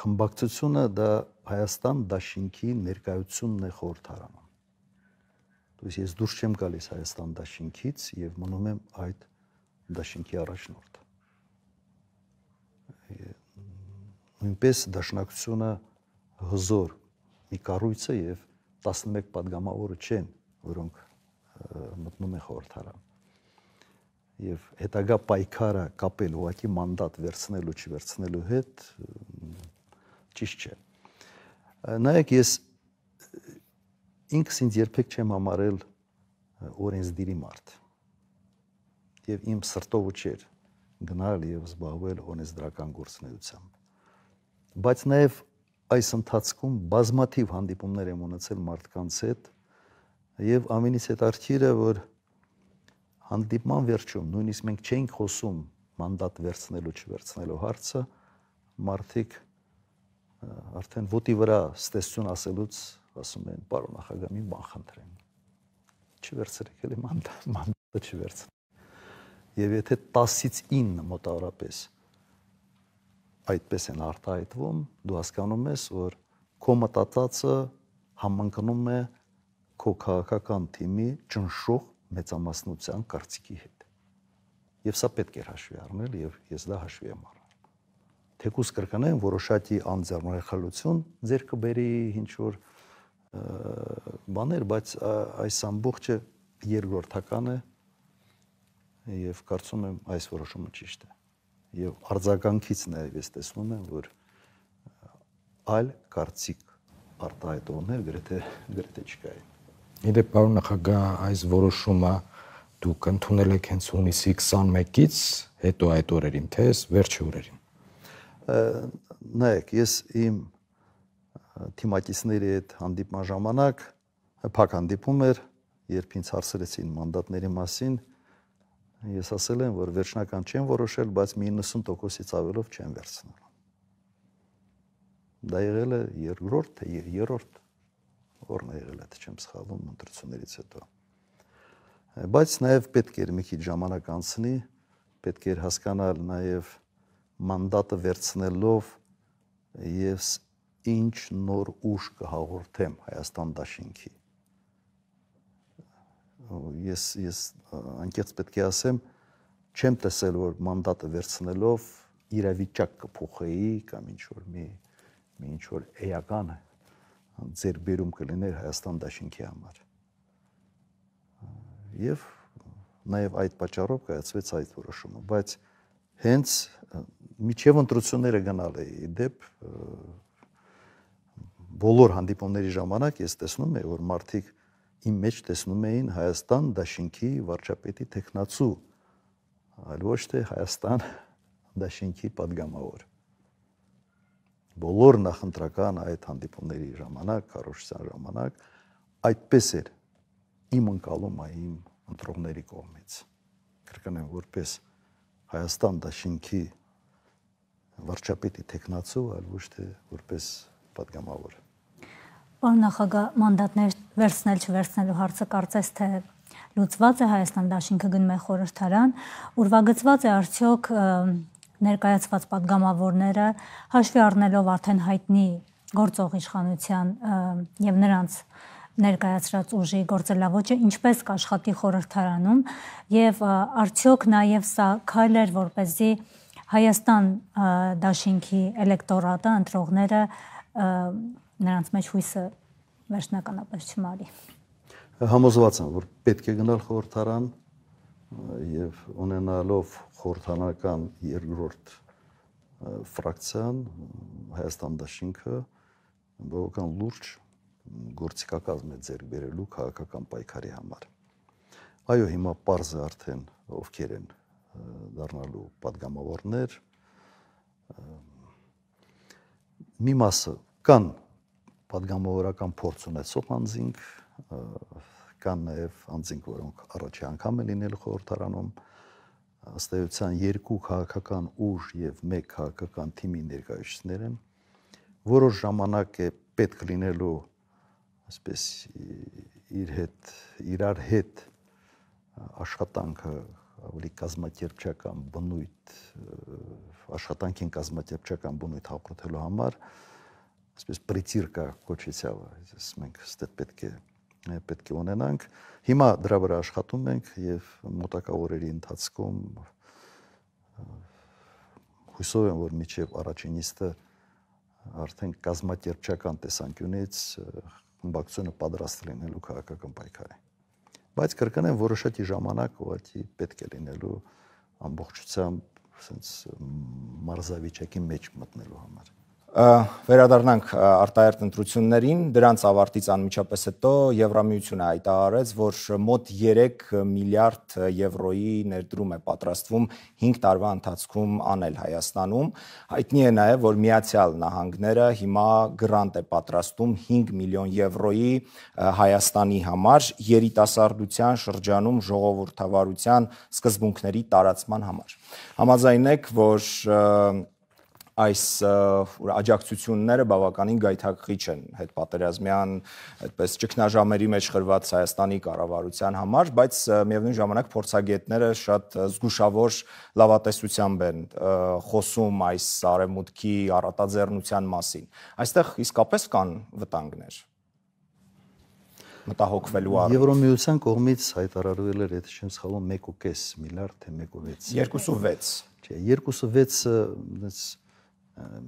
խմբակցությունը դա Հայաստան դաշինքի ներկայությունն է խորհրդարանում։ То есть ես դուրս չեմ գալիս Հայաստան դաշինքից եւ մնում եմ այդ դաշինքի առաջնորդ։ Նույնպես դաշնակցությունը հզոր մի կառույց է եւ 11 падգամավորը չեն, որոնք մտնում են խորհրդարան։ Եվ հետագա պայքարը կապել ուղակի մանդատ վերցնելու չվերցնելու հետ ճիշտ չէ։ Նայեք, ես ինքս ինձ երբեք չեմ համարել օրենսդիրի մարդ։ Եվ իմ սրտովը չէր գնալ եւ զբաղվել օրենսդրական գործունեությամբ։ Բայց նաեւ այս ընթացքում բազմաթիվ հանդիպումներ եմ ունեցել մարդկանց հետ եւ ամենից այդ արքիրը որ հանդիպման վերջում նույնիսկ մենք չենք խոսում մանդատ վերցնելու չվերցնելու հարցը մարդիկ արդեն ոտի վրա ստեսություն ասելուց ասում են պարոն նախագահ մի բան խնդրեմ չվերցրեք էլի մանդատ մանդատը չվերցնեք եւ եթե 10-ից 9 մոտավորապես այդպես են արտահայտվում, դու հասկանում ես, որ քո մտածածը համընկնում է քո քաղաքական թիմի ճնշող մեծամասնության կարծիքի հետ։ Եվ սա պետք է հաշվի առնել եւ ես դա հաշվի եմ առել։ Թեկուս կրկնեմ, որոշակի անձեռնախալություն ձեր կբերի ինչ որ բաներ, բայց այս ամբողջը երկրորդական է եւ կարծում եմ այս որոշումը ճիշտ է եւ արձագանքից նաեւ ես տեսնում եմ որ այլ կարծիք արտահայտողներ գրեթե գրեթե չկային։ Իդեպ պարոն նախագահ այս որոշումը դուք ընդունել եք հենց հունիսի 21-ից հետո այդ օրերին, թե՞ էս վերջի օրերին։ Նայեք, ես իմ թիմակիցների հետ հանդիպման ժամանակ հփակ հանդիպում էր, երբ ինձ հարցրեցին մանդատների մասին, Ես ասել եմ, որ վերջնական չեմ որոշել, բայց մի 90%-ից ավելով չեմ վերցնել։ Դա եղել է երկրորդ թե երրորդ օրն է եղել, եթե չեմ սխալվում, ընտրություններից հետո։ Բայց նաև պետք էր մի քիչ ժամանակ անցնի, պետք էր հասկանալ նաև մանդատը վերցնելով ես ինչ նոր ուժ կհաղորդեմ Հայաստան դաշինքի ես ես անկեղծ պետք է ասեմ, չեմ տեսել, որ մանդատը վերցնելով իրավիճակ կփոխեի կամ ինչ որ մի մի ինչ որ էական ձերբերում կլիներ Հայաստան Դաշինքի համար։ Եվ նաև այդ պատճառով կայացվեց այդ որոշումը, բայց հենց միջև ընտրությունները գնալ էի դեպ բոլոր հանդիպումների ժամանակ ես տեսնում եմ, որ մարդիկ իմ մեջ տեսնում էին Հայաստան դաշինքի վարչապետի տեխնացու, այլ ոչ թե Հայաստան դաշինքի падգամավոր։ Բոլոր նախընտրական այդ հանդիպումների ժամանակ, Կարոշյան ժամանակ այդպես էր իմ ընկալումը իմ ընտրողների կողմից։ Կրկնեմ, որպես Հայաստան դաշինքի վարչապետի տեխնացու, այլ ոչ թե որպես падգամավոր։ Պարոն նախագահ, մանդատներ վերցնել չվերցնելու հարցը կարծես թե լուծված է Հայաստան Դաշինքը գնում է խորհրդարան, ուրվագծված է արդյոք ներկայացված падգամավորները հաշվի առնելով արդեն հայտնի գործող իշխանության եւ նրանց ներկայացրած ուժի գործելավոճը ինչպես կաշխատի խորհրդարանում եւ արդյոք նաեւ սա քայլ էր որպեսզի Հայաստան Դաշինքի էլեկտորատը ընտրողները նրանց մեջ հույսը վերջնականապես չմարի։ Համոզված եմ, որ պետք է գնալ խորհրդարան եւ ունենալով խորհրդանական երկրորդ ֆրակցիան Հայաստան դաշինքը բավական լուրջ գործիքակազմ է ձեր բերելու քաղաքական պայքարի համար։ Այո, հիմա པարզ է արդեն ովքեր են դառնալու падգամավորներ։ Մի մասը կան падգամավորական փորձ ունեցող անձինք կան նաև անձինք, որոնք առաջի անգամ են լինել խորհրդարանում ըստ էության երկու քաղաքական ուժ եւ մեկ քաղաքական թիմի ներկայացուցիչներ են որոշ ժամանակ է պետք լինելու այսպես իր հետ իրար հետ աշխատանքը ավելի կազմակերպչական բնույթ աշխատանքին կազմակերպչական բնույթ հաղորդելու համար այսպես պրիտիրկա կոչեցյալը, ես մենք ստետ պետք է պետք է ունենանք։ Հիմա դրա վրա աշխատում ենք եւ մոտակա օրերի ընթացքում հույսով եմ, որ միջև առաջինիստը արդեն կազմակերպչական տեսանկյունից խմբակցությունը պատրաստ լինելու քաղաքական պայքարի։ Բայց կրկնեմ որոշակի ժամանակ ուղղակի պետք է լինելու ամբողջությամբ sense մարզավիճակի մեջ մտնելու համար վերադառնանք արտահերտ ընտրություններին, դրանց ավարտից անմիջապես հետո Եվրամիությունը հայտարարեց, որ մոտ 3 միլիարդ եվրոյի ներդրում է պատրաստվում 5 տարվա ընթացքում անել Հայաստանում։ Հայտնի է նաև, որ Միացյալ Նահանգները հիմա գրանտ է պատրաստում 5 միլիոն եվրոյի Հայաստանի համար երիտասարդության շրջանում ժողովրդավարության սկզբունքների տարածման համար։ Համաձայնեք, որ այս աջակցությունները բավականին գայթակղիչ են հետ պատերազմյան այդպես ճգնաժամերի մեջ խրված Հայաստանի կառավարության համար, բայց միևնույն ժամանակ փորձագետները շատ զգուշավոր լավատեսությամբ են խոսում այս արևմուտքի առատաձեռնության մասին։ Այստեղ իսկապես կան վտանգներ մտահոգվելու առ Եվրոմիության կողմից հայտարարվել էր, եթե չեմ սխալվում, 1.5 միլիարդ թե 1.6 2.6 Չէ, 2.6-ը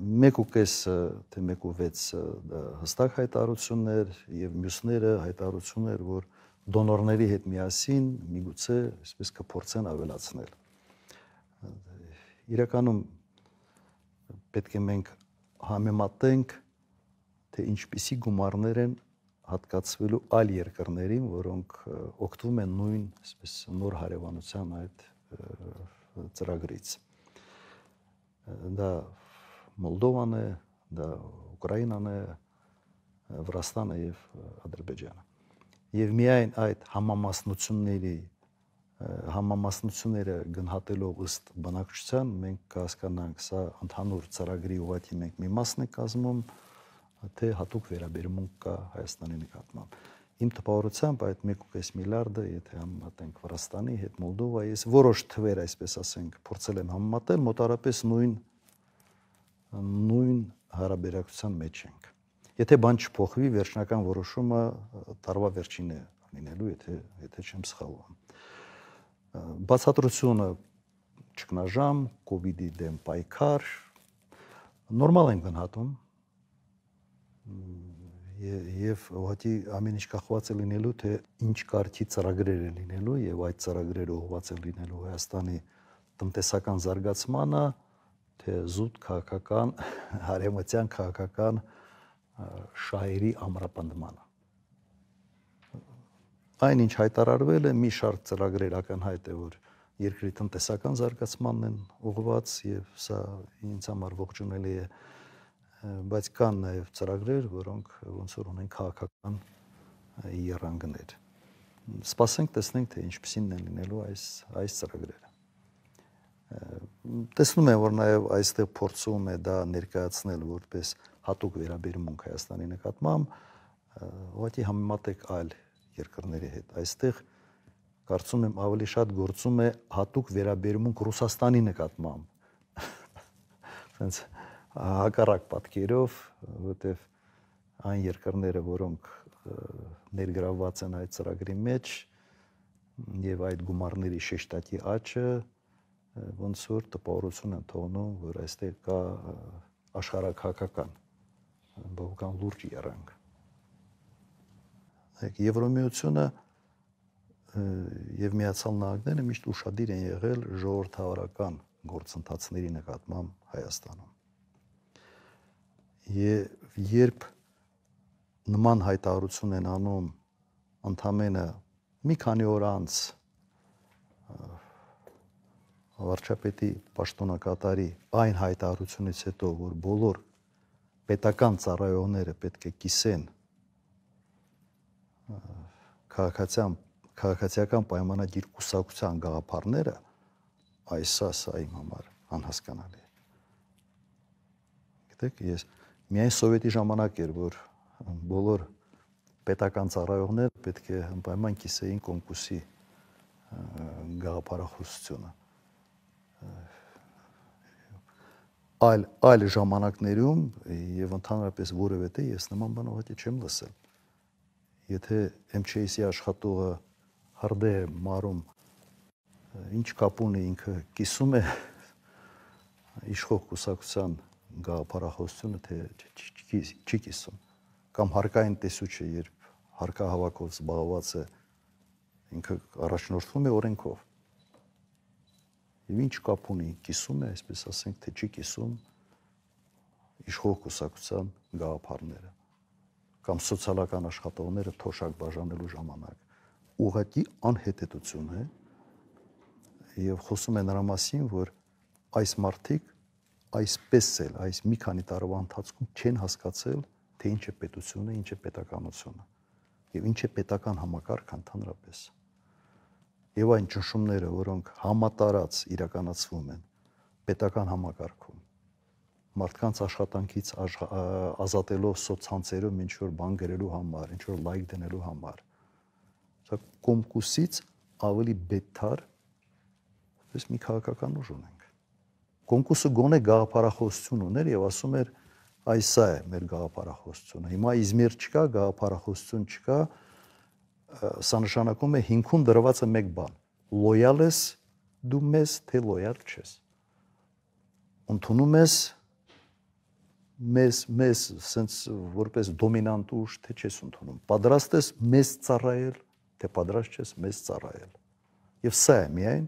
1.5 թե 1.6 հստակ հայտարարություններ եւ մյուսները հայտարարություններ, որ դոնորների հետ միասին միգուցե այսպես կփորձեն ավելացնել։ Իրականում պետք է մենք համեմատենք թե ինչպիսի գումարներ են հատկացվելու այլ երկրներին, որոնք օգտվում են նույն, այսպես նոր հարևանության այդ ծրագրից։ Դա Մոլդովան է, դա Ուկրաինան է, Վրաստանը եւ Ադրբեջանը։ Եվ միայն այդ համամասնությունների համամասնությունները գնահատելով ըստ բնակչության մենք կհասկանանք, սա ընդհանուր ծրագրի ուղղակի մենք մի մասն է կազմում, թե հատուկ վերաբերմունք կա Հայաստանի նկատմամբ։ Իմ տպավորությամբ այդ 1.5 միլիարդը, եթե համատենք Վրաստանի հետ Մոլդովայի, ես որոշ թվեր, այսպես ասենք, փորձել եմ համատել, մոտարապես նույն 1.5 նույն հարաբերակցության մեջ ենք։ Եթե բան չփոխվի, վերջնական որոշումը տարվա վերջինն է լինելու, եթե եթե չեմ սխալվում։ Բացատրությունը ճկնաժամ, կ ូវ իդի դեմ պայքար նորմալ եմ գնահատում եւ ուղղակի ամեն ինչ կախված է լինելու թե ինչ կարգի ծրագրեր են լինելու եւ այդ ծրագրերը ուղղված են լինելու Հայաստանի տնտեսական զարգացմանը, թե զուտ քաղաքական հարեմության քաղաքական շահերի ամրապնդմանը։ Այն ինչ հայտարարվել է մի շարք ծրագրեր ականհայտ է որ երկրի տնտեսական զարգացմանն են ուղղված եւ սա ինձ համար ողջունելի է բայց կան նաեւ ծրագրեր, որոնք ոնց որ ունեն քաղաքական երանգներ։ Սպասենք տեսնենք թե ինչպեսին են լինելու այս այս ծրագրերը տեսնում եմ, որ նաև այստեղ փորձում է դա ներկայացնել որպես հատուկ վերաբերմունք Հայաստանի նկատմամբ, ուղղակի համեմատեք այլ երկրների հետ։ Այստեղ կարծում եմ ավելի շատ գործում է հատուկ վերաբերմունք Ռուսաստանի նկատմամբ։ Սենց հակառակ պատկերով, որտեղ այն երկրները, որոնք ներգրավված են այդ ծրագրի մեջ եւ այդ գումարների շեշտակի աճը ոնց որ տպավորություն են թողնում, որ այստեղ կա աշխարհակահական բավական լուրջ երանգ։ Այդ Եվրոմիությունը եւ Միացյալ Նահանգները միշտ ուրախadir են եղել ժողովրդավարական գործընթացների նկատմամբ Հայաստանում։ Եվ երբ նման հայտարարություն են անում ընդամենը մի քանի օր անց վարչապետի պաշտոնակատարի այն հայտարարությունից հետո, որ բոլոր պետական ծառայողները պետք է կիսեն քաղաքացիական քաղաքացիական պայմանագիր կուսակցության գաղափարները, այս սա իմ համար անհասկանալի է։ Գիտեք, ես միայն սովետի ժամանակ էր, որ բոլոր պետական ծառայողները պետք է անպայման կիսեին կոնկուրսի գաղափարախոսությունը այլ այլ ժամանակներում եւ ընդհանրապես որևէ տե ես նման բան ուղղակի չեմ լսել։ Եթե MCS-ի աշխատողը հրդե մարում ինչ կապ ունի ինքը կիսում է իշխող կուսակցության գաղափարախոսությունը թե չի կիսում կամ հարկային տեսուչը երբ հարկահավաքով զբաղված է ինքը առաջնորդվում է օրենքով Եվ ինչ կապ ունի կիսում է, այսպես ասենք, թե չի կիսում իշխող կուսակցության գաղափարները կամ սոցիալական աշխատողները թոշակ բաժանելու ժամանակ ուղղակի անհետետություն է եւ խոսում է նրա մասին, որ այս մարտիկ այսպես էլ այս մի քանի տարվա ընթացքում չեն հասկացել, թե ինչ է պետությունը, ինչ է պետականությունը եւ ինչ է պետական համակարգ ընդհանրապես եւ այն ճնշումները, որոնք համատարած իրականացվում են պետական համակարգում մարդկանց աշխատանքից աշխ, ազատելով սոցցանցերով ինչ որ բան գրելու համար, ինչ որ լայք դնելու համար։ Սա կոմկուսից ավելի բետար պես մի քաղաքական ուժ ունենք։ Կոմկուսը գոնե գաղափարախոսություն ուներ եւ ասում էր այսա է մեր գաղափարախոսությունը։ Հիմա Իզմիր չկա, գաղափարախոսություն չկա, չկա սա նշանակում է հինքուն դրված է մեկ բան լոյալ ես դու մեզ թե լոյալ չես ընդունում ես մեզ մեզ sense որպես դոմինանտ ուժ թե չես ընդունում պատրաստ ես մեզ ծառայել թե պատրաստ չես մեզ ծառայել եւ սա է միայն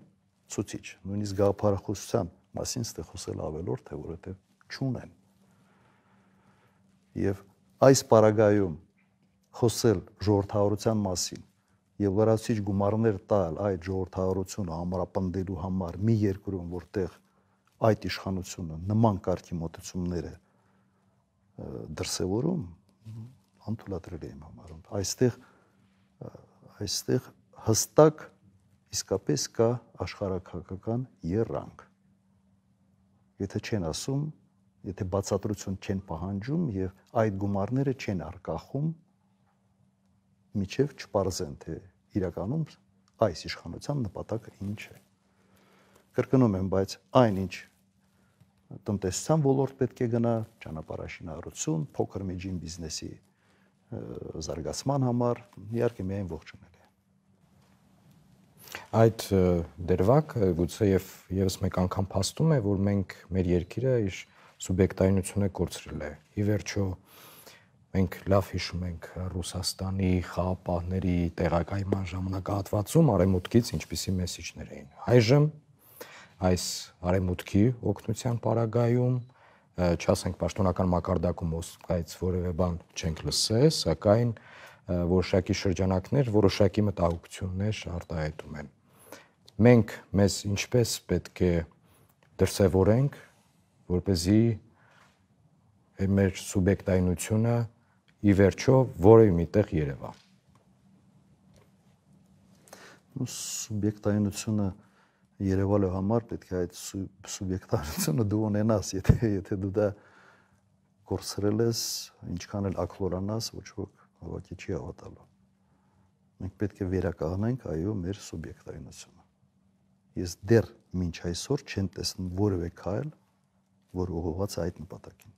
ցուցիչ նույնիսկ գաղափարախոսության մասին ստե խոսել ավելորդ է որովհետեւ չունեն եւ այս պարագայում խոսել ժողովրդավարության մասին եւ լրացիչ գումարներ տալ այդ ժողովրդավարությունը ամրապնդելու համար մի երկրում, որտեղ այդ իշխանությունը նման կարգի մոտեցումները դրսևորում անթույլատրելի եմ համարում։ Այստեղ այստեղ հստակ իսկապես կա աշխարհակական երանգ։ Եթե չեն ասում, եթե բացատրություն չեն պահանջում եւ այդ գումարները չեն արկախում միջև չպարզեն թե իրականում այս իշխանության նպատակը ինչ է։ Կրկնում եմ, բայց այնինչ տնտեսության ոլորտ պետք է գնա, ճանապարհաշինարարություն, փոքր միջին բիզնեսի զարգացման համար, իհարկե միայն ողջունել է։ Այդ դերվակը գուցե եւ եւս մեկ անգամ փաստում է, որ մենք մեր երկիրը իշ սուբյեկտայինությունը կորցրել է։ Ի վերջո, Մենք լավ հիշում ենք Ռուսաստանի խաղապահների տեղակայման ժամանակահատվածում արեմուտքից ինչպիսի մեսիջներ էին։ Այժմ այս արեմուտքի օգնության պարագայում չասենք պաշտոնական մակարդակում ոսկայից որևէ բան չենք լսել, սակայն որոշակի շրջանակներ, որոշակի մտահոգություններ արտահայտում են։ Մենք մեզ ինչպես պետք է դրսևորենք, որ เป զի մեր սուբյեկտայինությունը ի վերջո որևէ միտեղ երևա։ Ու սուբյեկտայինությունը երևալու համար պետք է այդ սուբյեկտայինությունը դու ունենաս, եթե եթե դու դա կորցրել ես, ինչքան էլ ակլորանաս, ոչ ոք հավաքի չի հավատալու։ Մենք պետք է վերականգնենք այո մեր սուբյեկտայինությունը։ Ես դեռ մինչ այսօր չեմ տեսնում որևէ քայլ, որ ուղղված է այդ նպատակին։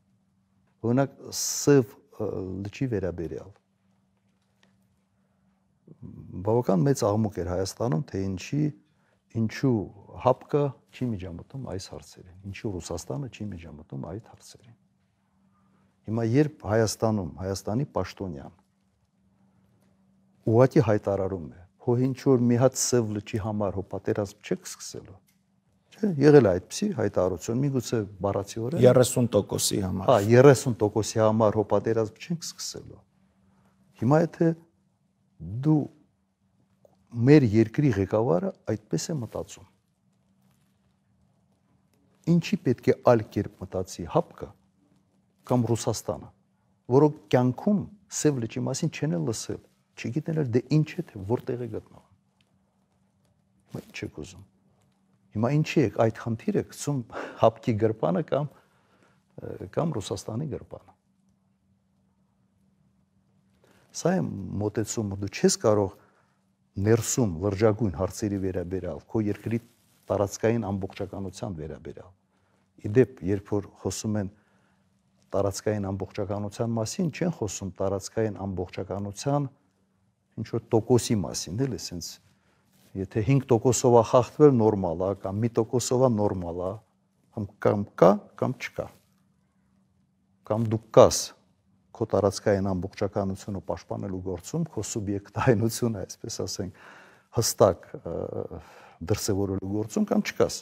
Օրինակ, սև լճի վերաբերյալ բավական մեծ աղմուկ էր Հայաստանում, թե ինչի ինչու հապկը չի միջամտում այս հարցերին, ինչու Ռուսաստանը չի միջամտում այդ հարցերին։ Հիմա երբ Հայաստանում, Հայաստանի պաշտոնյան ուղղակի հայտարարում է, հո ինչ որ մի հատ սև լճի համար հո պատերազմ չեք սկսելու, Չէ, եղել է այդպիսի հայտարարություն, միգուցե բառացիորեն 30%-ի համար։ Հա, 30%-ի համար հոպատերազմ չենք սկսելու։ Հիմա եթե դու մեր երկրի ղեկավարը այդպես է մտածում։ Ինչի պետք է այլ կերպ մտածի ՀԱՊԿ-ը կամ Ռուսաստանը, որոնք կյանքում սև լճի մասին չեն լսել, չգիտեն էլ դե ինչ է, թե որտեղ է գտնվում։ Մենք չեք ուզում։ Հիմա ինչի է այդ խնդիրը գցում հապկի գրպանը կամ կամ Ռուսաստանի գրպանը։ Սա է մոտեցումը, դու չես կարող ներսում լրջագույն հարցերի վերաբերյալ, քո երկրի տարածքային ամբողջականության վերաբերյալ։ Իդեպ, երբ որ խոսում են տարածքային ամբողջականության մասին, չեն խոսում տարածքային ամբողջականության ինչ որ տոկոսի մասին, էլ է, sense Եթե 5%-ով է խախտվել, նորմալ է, կամ 1%-ով է նորմալ է, կամ կամ կա, կամ չկա։ Կամ դու կաս քո տարածքային ամբողջականությունը պաշտպանելու գործում, քո սուբյեկտայինությունը, այսպես ասենք, հստակ դրսևորելու գործում կամ չկաս։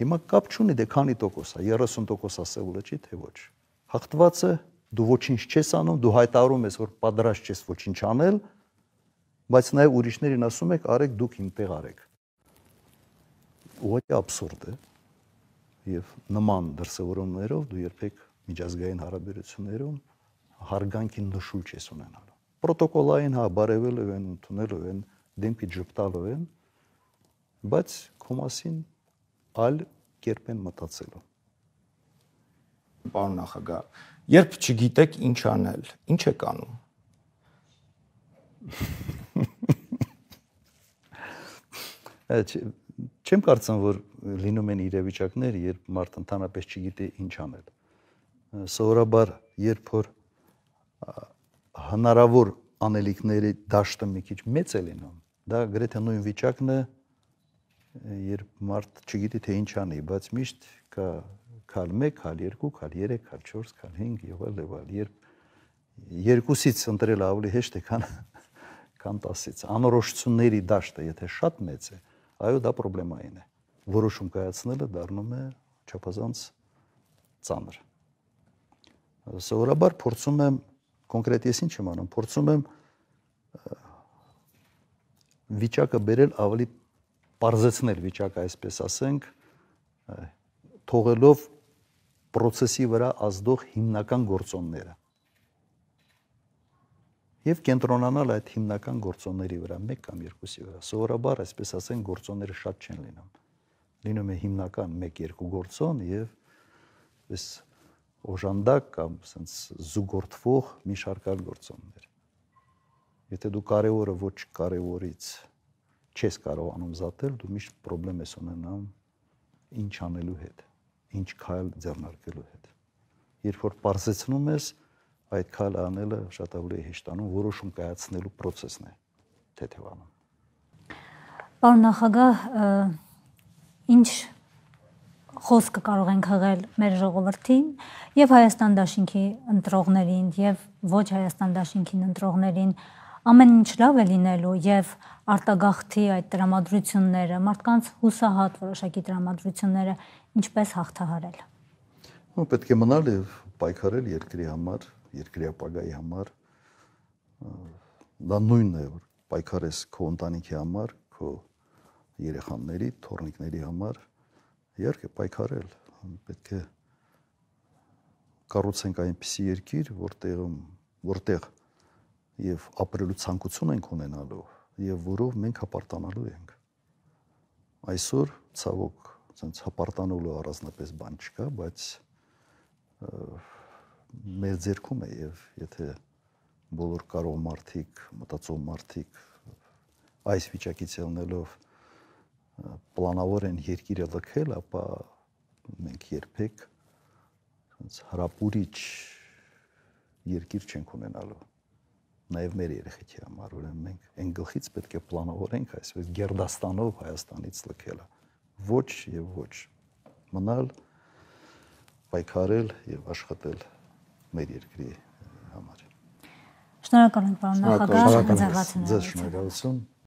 Հիմա կապ չունի դե քանի տոկոս է, 30% ասեւուլը չի թե ոչ։ Հաղթվածը դու ոչինչ չես անում, դու հայտարարում ես, որ պատրաստ չես ոչինչ անել, ոչ բայց նաև ուրիշներին ասում եք արեք դուք ինտեղ արեք ուղղակի абսուրդ է եւ նման դրսևորումներով դու երբեք միջազգային հարաբերություններում հարգանքի նշուլ չես ունենալու պրոտոկոլային հա բարևելու են ընդունելու են դեմքի ճպտալու են բայց քո մասին այլ կերպ են մտածելու պարոն նախագահ երբ չգիտեք ինչ անել ինչ եք անում չեմ կարծում որ լինում են իրավիճակներ, երբ մարդ ընդհանրապես չգիտի ինչ անել։ Սովորաբար երբ որ հնարավոր անելիքների դաշտը մի քիչ մեծ է լինում, դա գրեթե նույն վիճակն է, երբ մարդ չգիտի թե ինչ անի, բայց միշտ կա քալ 1, քալ 2, քալ 3, քալ 4, քալ 5 եւ այլ եւ այլ, երբ երկուսից ընտրել ավելի հեշտ է, քան քան 10-ից։ Անորոշությունների դաշտը, եթե շատ մեծ է, այո, դա խնդրեմային է։ Որոշում կայացնելը դառնում է չափազանց ծանր։ Սովորաբար փորձում եմ կոնկրետ ես ինչ եմ անում, փորձում եմ վիճակը բերել ավելի parzեցնել վիճակը, այսպես ասենք, թողելով process-ի վրա ազդող հիմնական գործոնները եւ կենտրոնանալ այդ հիմնական գործոնների վրա, մեկ կամ երկուսի վրա։ Սովորաբար, այսպես ասեն, գործոնները շատ չեն լինում։ Լինում է հիմնական 1-2 գործոն եւ այս օժանդակ կամ ասենց զուգորդվող մի շարքալ գործոններ։ Եթե դու կարևորը ոչ կարևորից չես կարողանում զատել, դու միշտ խնդրեմ ես ունենամ ինչ անելու հետ, ինչ քայլ ձեռնարկելու հետ։ Երբ որ parzեցնում ես, ես այդ քալը անելը շատ ավելի հեշտանում որոշում կայացնելու process-ն է թեթևանում։ Պարոն նախագահ, ինչ խոսքը կարող ենք հղել մեր ժողովրդին եւ Հայաստան Դաշինքի ընտրողներին եւ ոչ Հայաստան Դաշինքին ընտրողներին ամեն ինչ լավ է լինելու եւ արտագաղթի այդ դրամատրությունները, մարդկանց հուսահատ որոշակի դրամատրությունները ինչպես հաղթահարել։ Ու պետք է մնալ եւ պայքարել երկրի համար, երկրի ապագայի համար դա նույնն է որ պայքար ես քո ընտանիքի համար, քո երեխաների, թորնիկների համար իհարկե պայքարել, պետք է կառուցենք այնպիսի երկիր, որտեղ որտեղ եւ ապրելու ցանկություն ենք ունենալու եւ որով մենք հապարտանալու ենք։ Այսօր ցավոք, ցենց հապարտանալու առանձնապես բան չկա, բայց և, մեր ձեռքում է եւ եթե բոլոր կարող մարդիկ, մտածող մարդիկ այս վիճակից ելնելով պլանավոր են երկիրը լքել, ապա մենք երբեք ասած հրապուրիչ երկիր չենք ունենալու նաև մեր երեխեքի համար ուրեմն մենք այն գլխից պետք է պլանավորենք այսպես Գերդաստանով Հայաստանից լքելը ոչ եւ ոչ մնալ պայքարել եւ աշխատել մեր երկրի համար։ Շնորհակալ ենք, պարոն նախագահ, ձեղացնելու։ Ձեզ շնորհակալություն։